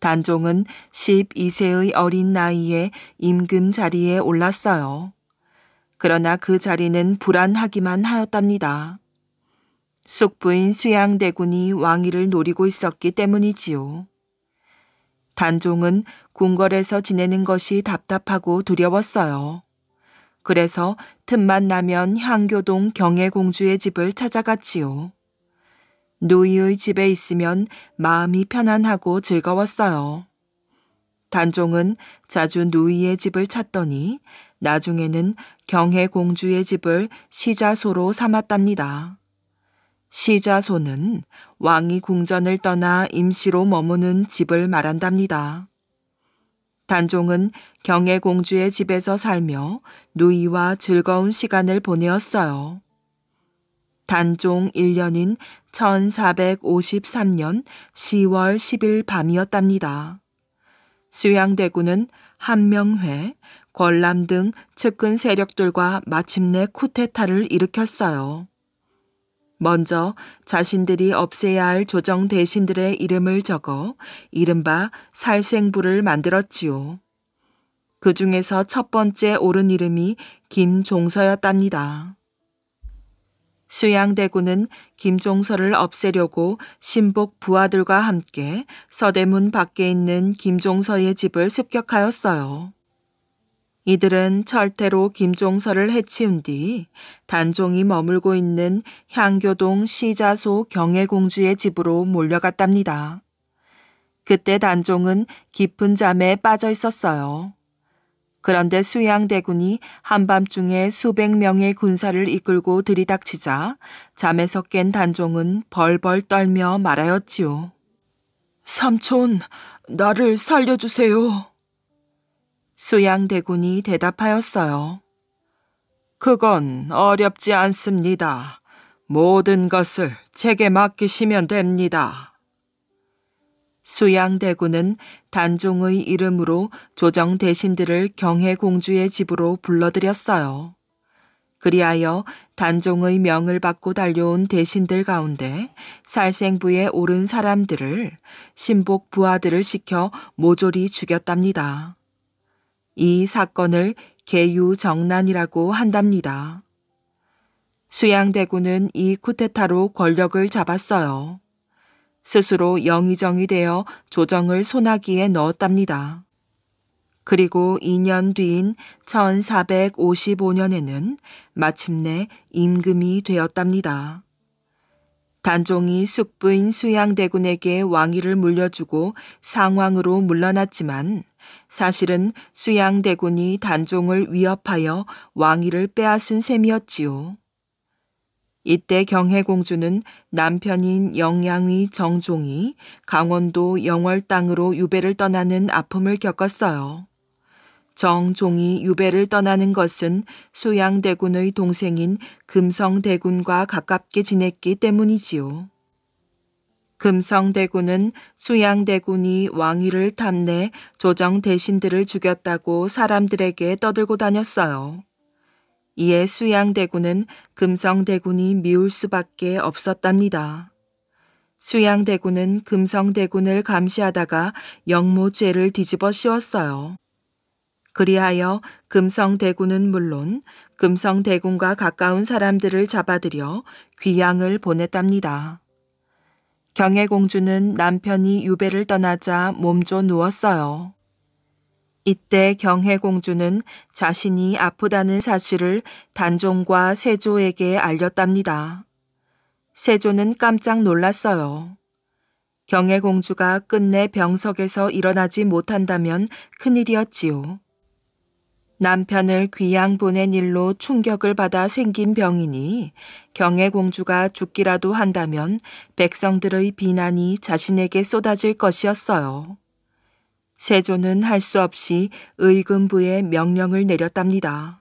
단종은 12세의 어린 나이에 임금 자리에 올랐어요. 그러나 그 자리는 불안하기만 하였답니다. 숙부인 수양대군이 왕위를 노리고 있었기 때문이지요. 단종은 궁궐에서 지내는 것이 답답하고 두려웠어요. 그래서 틈만 나면 향교동 경혜공주의 집을 찾아갔지요. 누이의 집에 있으면 마음이 편안하고 즐거웠어요. 단종은 자주 누이의 집을 찾더니 나중에는 경혜공주의 집을 시자소로 삼았답니다. 시자소는 왕이 궁전을 떠나 임시로 머무는 집을 말한답니다. 단종은 경혜 공주의 집에서 살며 누이와 즐거운 시간을 보내었어요. 단종 1년인 1453년 10월 10일 밤이었답니다. 수양대군은 한명회, 권람 등 측근 세력들과 마침내 쿠테타를 일으켰어요. 먼저 자신들이 없애야 할 조정 대신들의 이름을 적어 이른바 살생부를 만들었지요. 그 중에서 첫 번째 오른 이름이 김종서였답니다. 수양대군은 김종서를 없애려고 신복 부하들과 함께 서대문 밖에 있는 김종서의 집을 습격하였어요. 이들은 철퇴로 김종서를 해치운 뒤 단종이 머물고 있는 향교동 시자소 경혜공주의 집으로 몰려갔답니다. 그때 단종은 깊은 잠에 빠져 있었어요. 그런데 수양대군이 한밤중에 수백 명의 군사를 이끌고 들이닥치자 잠에서 깬 단종은 벌벌 떨며 말하였지요. 삼촌, 나를 살려주세요. 수양대군이 대답하였어요. 그건 어렵지 않습니다. 모든 것을 제게 맡기시면 됩니다. 수양대군은 단종의 이름으로 조정 대신들을 경해공주의 집으로 불러들였어요. 그리하여 단종의 명을 받고 달려온 대신들 가운데 살생부에 오른 사람들을 신복 부하들을 시켜 모조리 죽였답니다. 이 사건을 개유정난이라고 한답니다. 수양대군은 이 쿠데타로 권력을 잡았어요. 스스로 영의정이 되어 조정을 소나기에 넣었답니다. 그리고 2년 뒤인 1455년에는 마침내 임금이 되었답니다. 단종이 숙부인 수양대군에게 왕위를 물려주고 상왕으로 물러났지만 사실은 수양대군이 단종을 위협하여 왕위를 빼앗은 셈이었지요. 이때 경해공주는 남편인 영양위 정종이 강원도 영월 땅으로 유배를 떠나는 아픔을 겪었어요. 정종이 유배를 떠나는 것은 수양대군의 동생인 금성대군과 가깝게 지냈기 때문이지요. 금성대군은 수양대군이 왕위를 탐내 조정 대신들을 죽였다고 사람들에게 떠들고 다녔어요. 이에 수양대군은 금성대군이 미울 수밖에 없었답니다. 수양대군은 금성대군을 감시하다가 영모죄를 뒤집어 씌웠어요. 그리하여 금성대군은 물론 금성대군과 가까운 사람들을 잡아들여 귀양을 보냈답니다. 경혜공주는 남편이 유배를 떠나자 몸조 누웠어요. 이때 경혜공주는 자신이 아프다는 사실을 단종과 세조에게 알렸답니다. 세조는 깜짝 놀랐어요. 경혜공주가 끝내 병석에서 일어나지 못한다면 큰일이었지요. 남편을 귀양 보낸 일로 충격을 받아 생긴 병이니 경애공주가 죽기라도 한다면 백성들의 비난이 자신에게 쏟아질 것이었어요. 세조는 할 수 없이 의금부에 명령을 내렸답니다.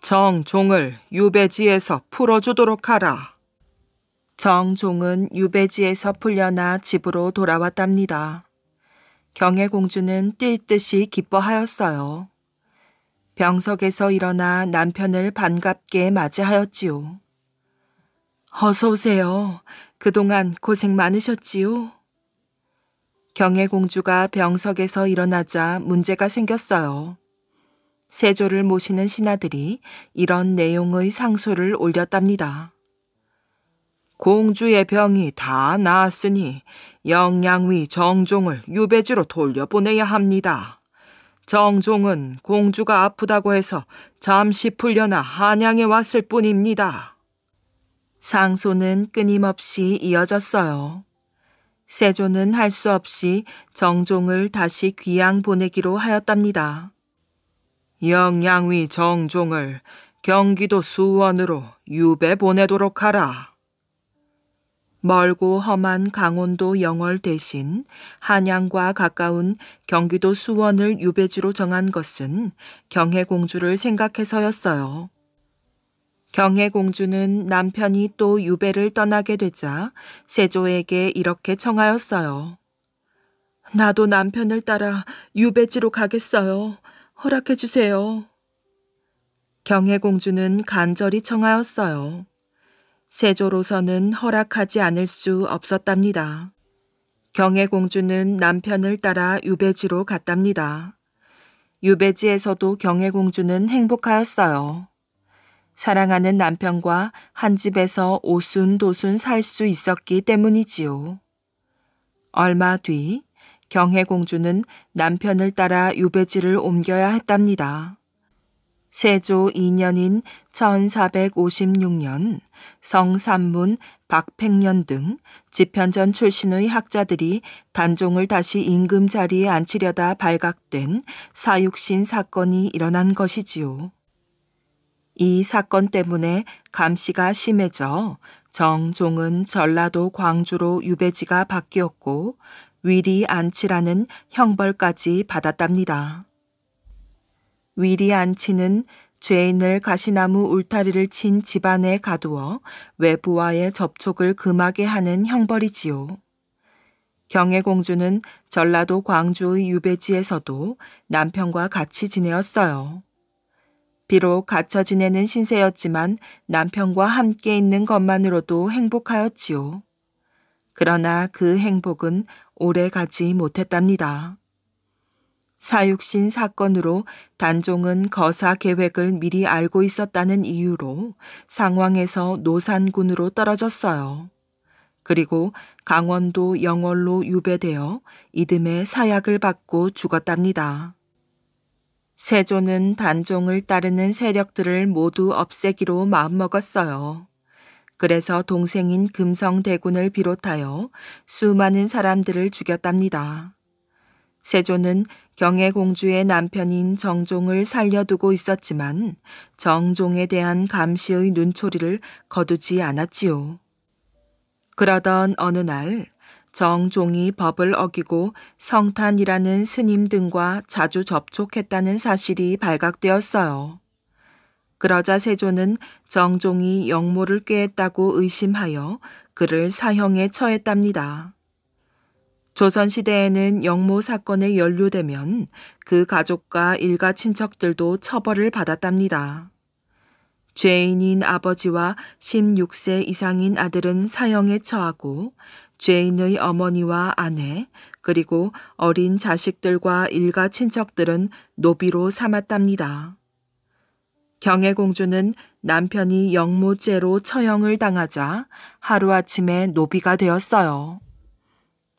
정종을 유배지에서 풀어주도록 하라. 정종은 유배지에서 풀려나 집으로 돌아왔답니다. 경애공주는뛸 듯이 기뻐하였어요. 병석에서 일어나 남편을 반갑게 맞이하였지요. 어서 오세요. 그동안 고생 많으셨지요. 경혜공주가 병석에서 일어나자 문제가 생겼어요. 세조를 모시는 신하들이 이런 내용의 상소를 올렸답니다. 공주의 병이 다 나았으니 영양위 정종을 유배지로 돌려보내야 합니다. 정종은 공주가 아프다고 해서 잠시 풀려나 한양에 왔을 뿐입니다. 상소는 끊임없이 이어졌어요. 세조는 할 수 없이 정종을 다시 귀양 보내기로 하였답니다. 영양위 정종을 경기도 수원으로 유배 보내도록 하라. 멀고 험한 강원도 영월 대신 한양과 가까운 경기도 수원을 유배지로 정한 것은 경해공주를 생각해서였어요. 경해공주는 남편이 또 유배를 떠나게 되자 세조에게 이렇게 청하였어요. 나도 남편을 따라 유배지로 가겠어요. 허락해 주세요. 경해공주는 간절히 청하였어요. 세조로서는 허락하지 않을 수 없었답니다. 경혜공주는 남편을 따라 유배지로 갔답니다. 유배지에서도 경혜공주는 행복하였어요. 사랑하는 남편과 한 집에서 오순도순 살 수 있었기 때문이지요. 얼마 뒤 경혜공주는 남편을 따라 유배지를 옮겨야 했답니다. 세조 2년인 1456년 성삼문 박팽년 등집현전 출신의 학자들이 단종을 다시 임금 자리에 앉히려다 발각된 사육신 사건이 일어난 것이지요. 이 사건 때문에 감시가 심해져 정종은 전라도 광주로 유배지가 바뀌었고 위리 안치라는 형벌까지 받았답니다. 위리 안치는 죄인을 가시나무 울타리를 친 집안에 가두어 외부와의 접촉을 금하게 하는 형벌이지요. 경혜공주는 전라도 광주의 유배지에서도 남편과 같이 지내었어요. 비록 갇혀 지내는 신세였지만 남편과 함께 있는 것만으로도 행복하였지요. 그러나 그 행복은 오래 가지 못했답니다. 사육신 사건으로 단종은 거사 계획을 미리 알고 있었다는 이유로 상황에서 노산군으로 떨어졌어요. 그리고 강원도 영월로 유배되어 이듬해 사약을 받고 죽었답니다. 세조는 단종을 따르는 세력들을 모두 없애기로 마음먹었어요. 그래서 동생인 금성대군을 비롯하여 수많은 사람들을 죽였답니다. 세조는 경혜 공주의 남편인 정종을 살려두고 있었지만 정종에 대한 감시의 눈초리를 거두지 않았지요. 그러던 어느 날 정종이 법을 어기고 성탄이라는 스님 등과 자주 접촉했다는 사실이 발각되었어요. 그러자 세조는 정종이 영모를 꾀했다고 의심하여 그를 사형에 처했답니다. 조선시대에는 영모 사건에 연루되면 그 가족과 일가 친척들도 처벌을 받았답니다. 죄인인 아버지와 16세 이상인 아들은 사형에 처하고 죄인의 어머니와 아내 그리고 어린 자식들과 일가 친척들은 노비로 삼았답니다. 경혜공주는 남편이 영모죄로 처형을 당하자 하루아침에 노비가 되었어요.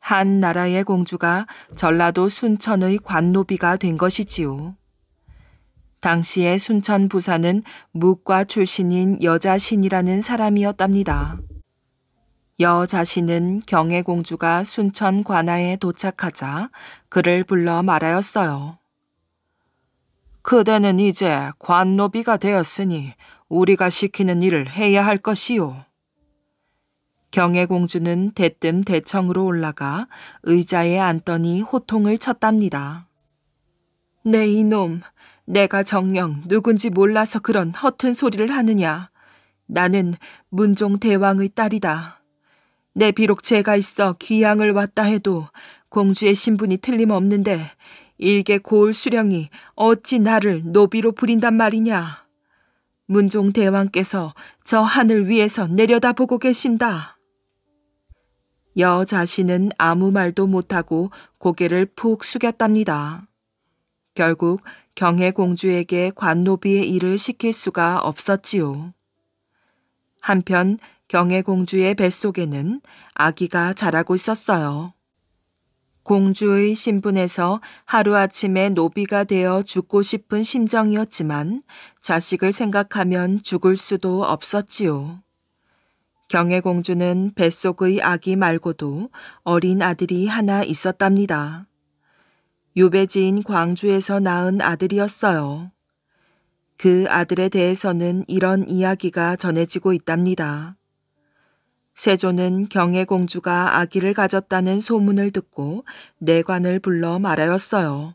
한 나라의 공주가 전라도 순천의 관노비가 된 것이지요. 당시의 순천 부사는 무과 출신인 여자신이라는 사람이었답니다. 여자신은 경혜공주가 순천 관하에 도착하자 그를 불러 말하였어요. 그대는 이제 관노비가 되었으니 우리가 시키는 일을 해야 할 것이요. 경혜공주는 대뜸 대청으로 올라가 의자에 앉더니 호통을 쳤답니다. 내 네, 이놈, 내가 정녕 누군지 몰라서 그런 허튼 소리를 하느냐. 나는 문종 대왕의 딸이다. 내 비록 죄가 있어 귀양을 왔다 해도 공주의 신분이 틀림없는데 일개 고을 수령이 어찌 나를 노비로 부린단 말이냐. 문종 대왕께서 저 하늘 위에서 내려다보고 계신다. 여 자신은 아무 말도 못하고 고개를 푹 숙였답니다. 결국 경혜 공주에게 관노비의 일을 시킬 수가 없었지요. 한편 경혜 공주의 뱃속에는 아기가 자라고 있었어요. 공주의 신분에서 하루아침에 노비가 되어 죽고 싶은 심정이었지만 자식을 생각하면 죽을 수도 없었지요. 경혜공주는 뱃속의 아기 말고도 어린 아들이 하나 있었답니다. 유배지인 광주에서 낳은 아들이었어요. 그 아들에 대해서는 이런 이야기가 전해지고 있답니다. 세조는 경혜공주가 아기를 가졌다는 소문을 듣고 내관을 불러 말하였어요.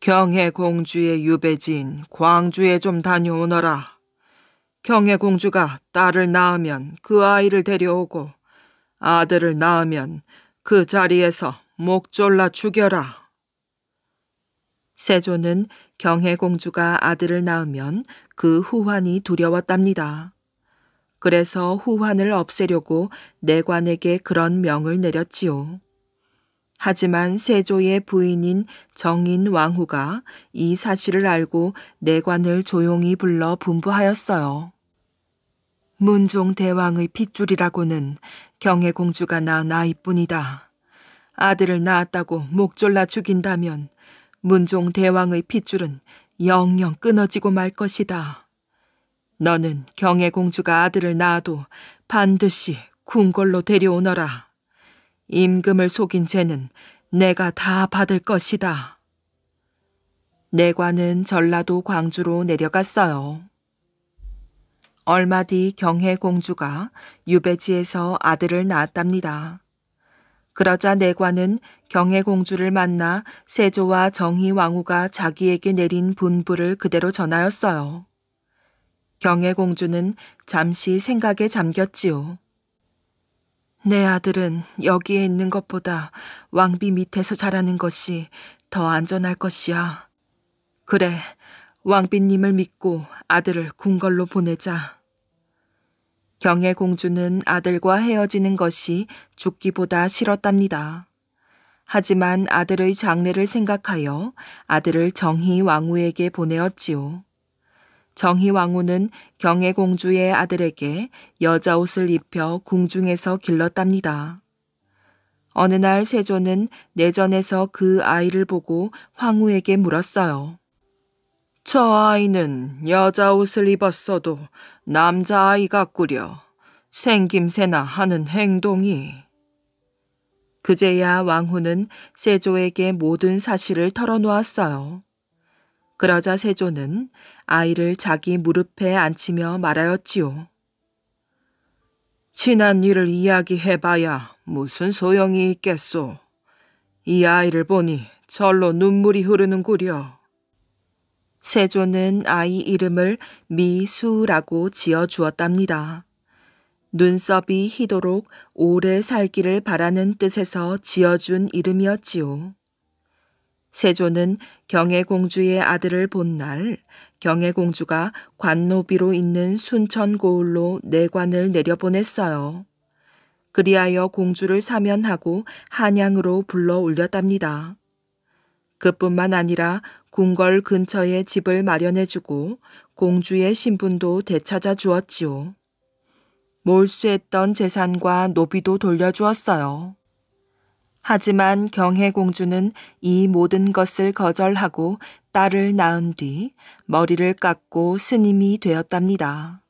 경혜공주의 유배지인 광주에 좀 다녀오너라. 경혜 공주가 딸을 낳으면 그 아이를 데려오고 아들을 낳으면 그 자리에서 목 졸라 죽여라. 세조는 경혜 공주가 아들을 낳으면 그 후환이 두려웠답니다. 그래서 후환을 없애려고 내관에게 그런 명을 내렸지요. 하지만 세조의 부인인 정인 왕후가 이 사실을 알고 내관을 조용히 불러 분부하였어요. 문종 대왕의 핏줄이라고는 경혜 공주가 낳은 아이뿐이다. 아들을 낳았다고 목 졸라 죽인다면 문종 대왕의 핏줄은 영영 끊어지고 말 것이다. 너는 경혜 공주가 아들을 낳아도 반드시 궁궐로 데려오너라. 임금을 속인 죄는 내가 다 받을 것이다. 내관은 전라도 광주로 내려갔어요. 얼마 뒤 경혜 공주가 유배지에서 아들을 낳았답니다. 그러자 내관은 경혜 공주를 만나 세조와 정희 왕후가 자기에게 내린 분부를 그대로 전하였어요. 경혜 공주는 잠시 생각에 잠겼지요. 내 아들은 여기에 있는 것보다 왕비 밑에서 자라는 것이 더 안전할 것이야. 그래, 왕비님을 믿고 아들을 궁궐로 보내자. 경혜 공주는 아들과 헤어지는 것이 죽기보다 싫었답니다. 하지만 아들의 장례를 생각하여 아들을 정희 왕후에게 보내었지요. 정희왕후는 경혜공주의 아들에게 여자 옷을 입혀 궁중에서 길렀답니다. 어느 날 세조는 내전에서 그 아이를 보고 황후에게 물었어요. 저 아이는 여자 옷을 입었어도 남자 아이 가꾸려 생김새나 하는 행동이. 그제야 왕후는 세조에게 모든 사실을 털어놓았어요. 그러자 세조는 아이를 자기 무릎에 앉히며 말하였지요. 친한 일을 이야기해봐야 무슨 소용이 있겠소. 이 아이를 보니 절로 눈물이 흐르는구려. 세조는 아이 이름을 미수라고 지어주었답니다. 눈썹이 희도록 오래 살기를 바라는 뜻에서 지어준 이름이었지요. 세조는 경혜공주의 아들을 본 날 경혜공주가 관노비로 있는 순천고을로 내관을 내려보냈어요. 그리하여 공주를 사면하고 한양으로 불러 올렸답니다. 그뿐만 아니라 궁궐 근처에 집을 마련해주고 공주의 신분도 되찾아 주었지요. 몰수했던 재산과 노비도 돌려주었어요. 하지만 경혜공주는 이 모든 것을 거절하고 딸을 낳은 뒤 머리를 깎고 스님이 되었답니다.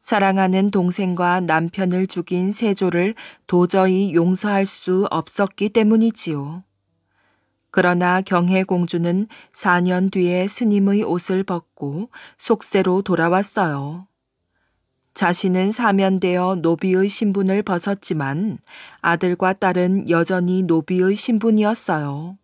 사랑하는 동생과 남편을 죽인 세조를 도저히 용서할 수 없었기 때문이지요. 그러나 경혜공주는 4년 뒤에 스님의 옷을 벗고 속세로 돌아왔어요. 자신은 사면되어 노비의 신분을 벗었지만 아들과 딸은 여전히 노비의 신분이었어요.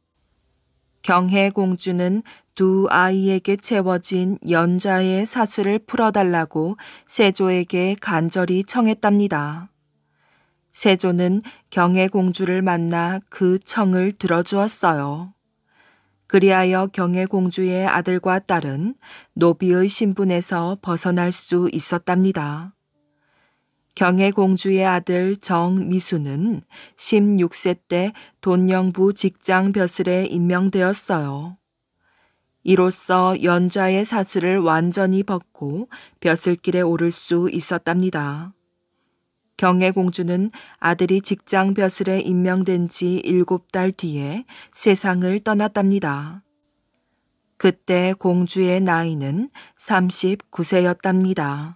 경혜 공주는 두 아이에게 채워진 연자의 사슬을 풀어달라고 세조에게 간절히 청했답니다. 세조는 경혜 공주를 만나 그 청을 들어주었어요. 그리하여 경혜 공주의 아들과 딸은 노비의 신분에서 벗어날 수 있었답니다. 경혜 공주의 아들 정미수는 16세 때 돈영부 직장 벼슬에 임명되었어요. 이로써 연좌의 사슬을 완전히 벗고 벼슬길에 오를 수 있었답니다. 경혜공주는 아들이 직장 벼슬에 임명된 지 일곱 달 뒤에 세상을 떠났답니다. 그때 공주의 나이는 39세였답니다.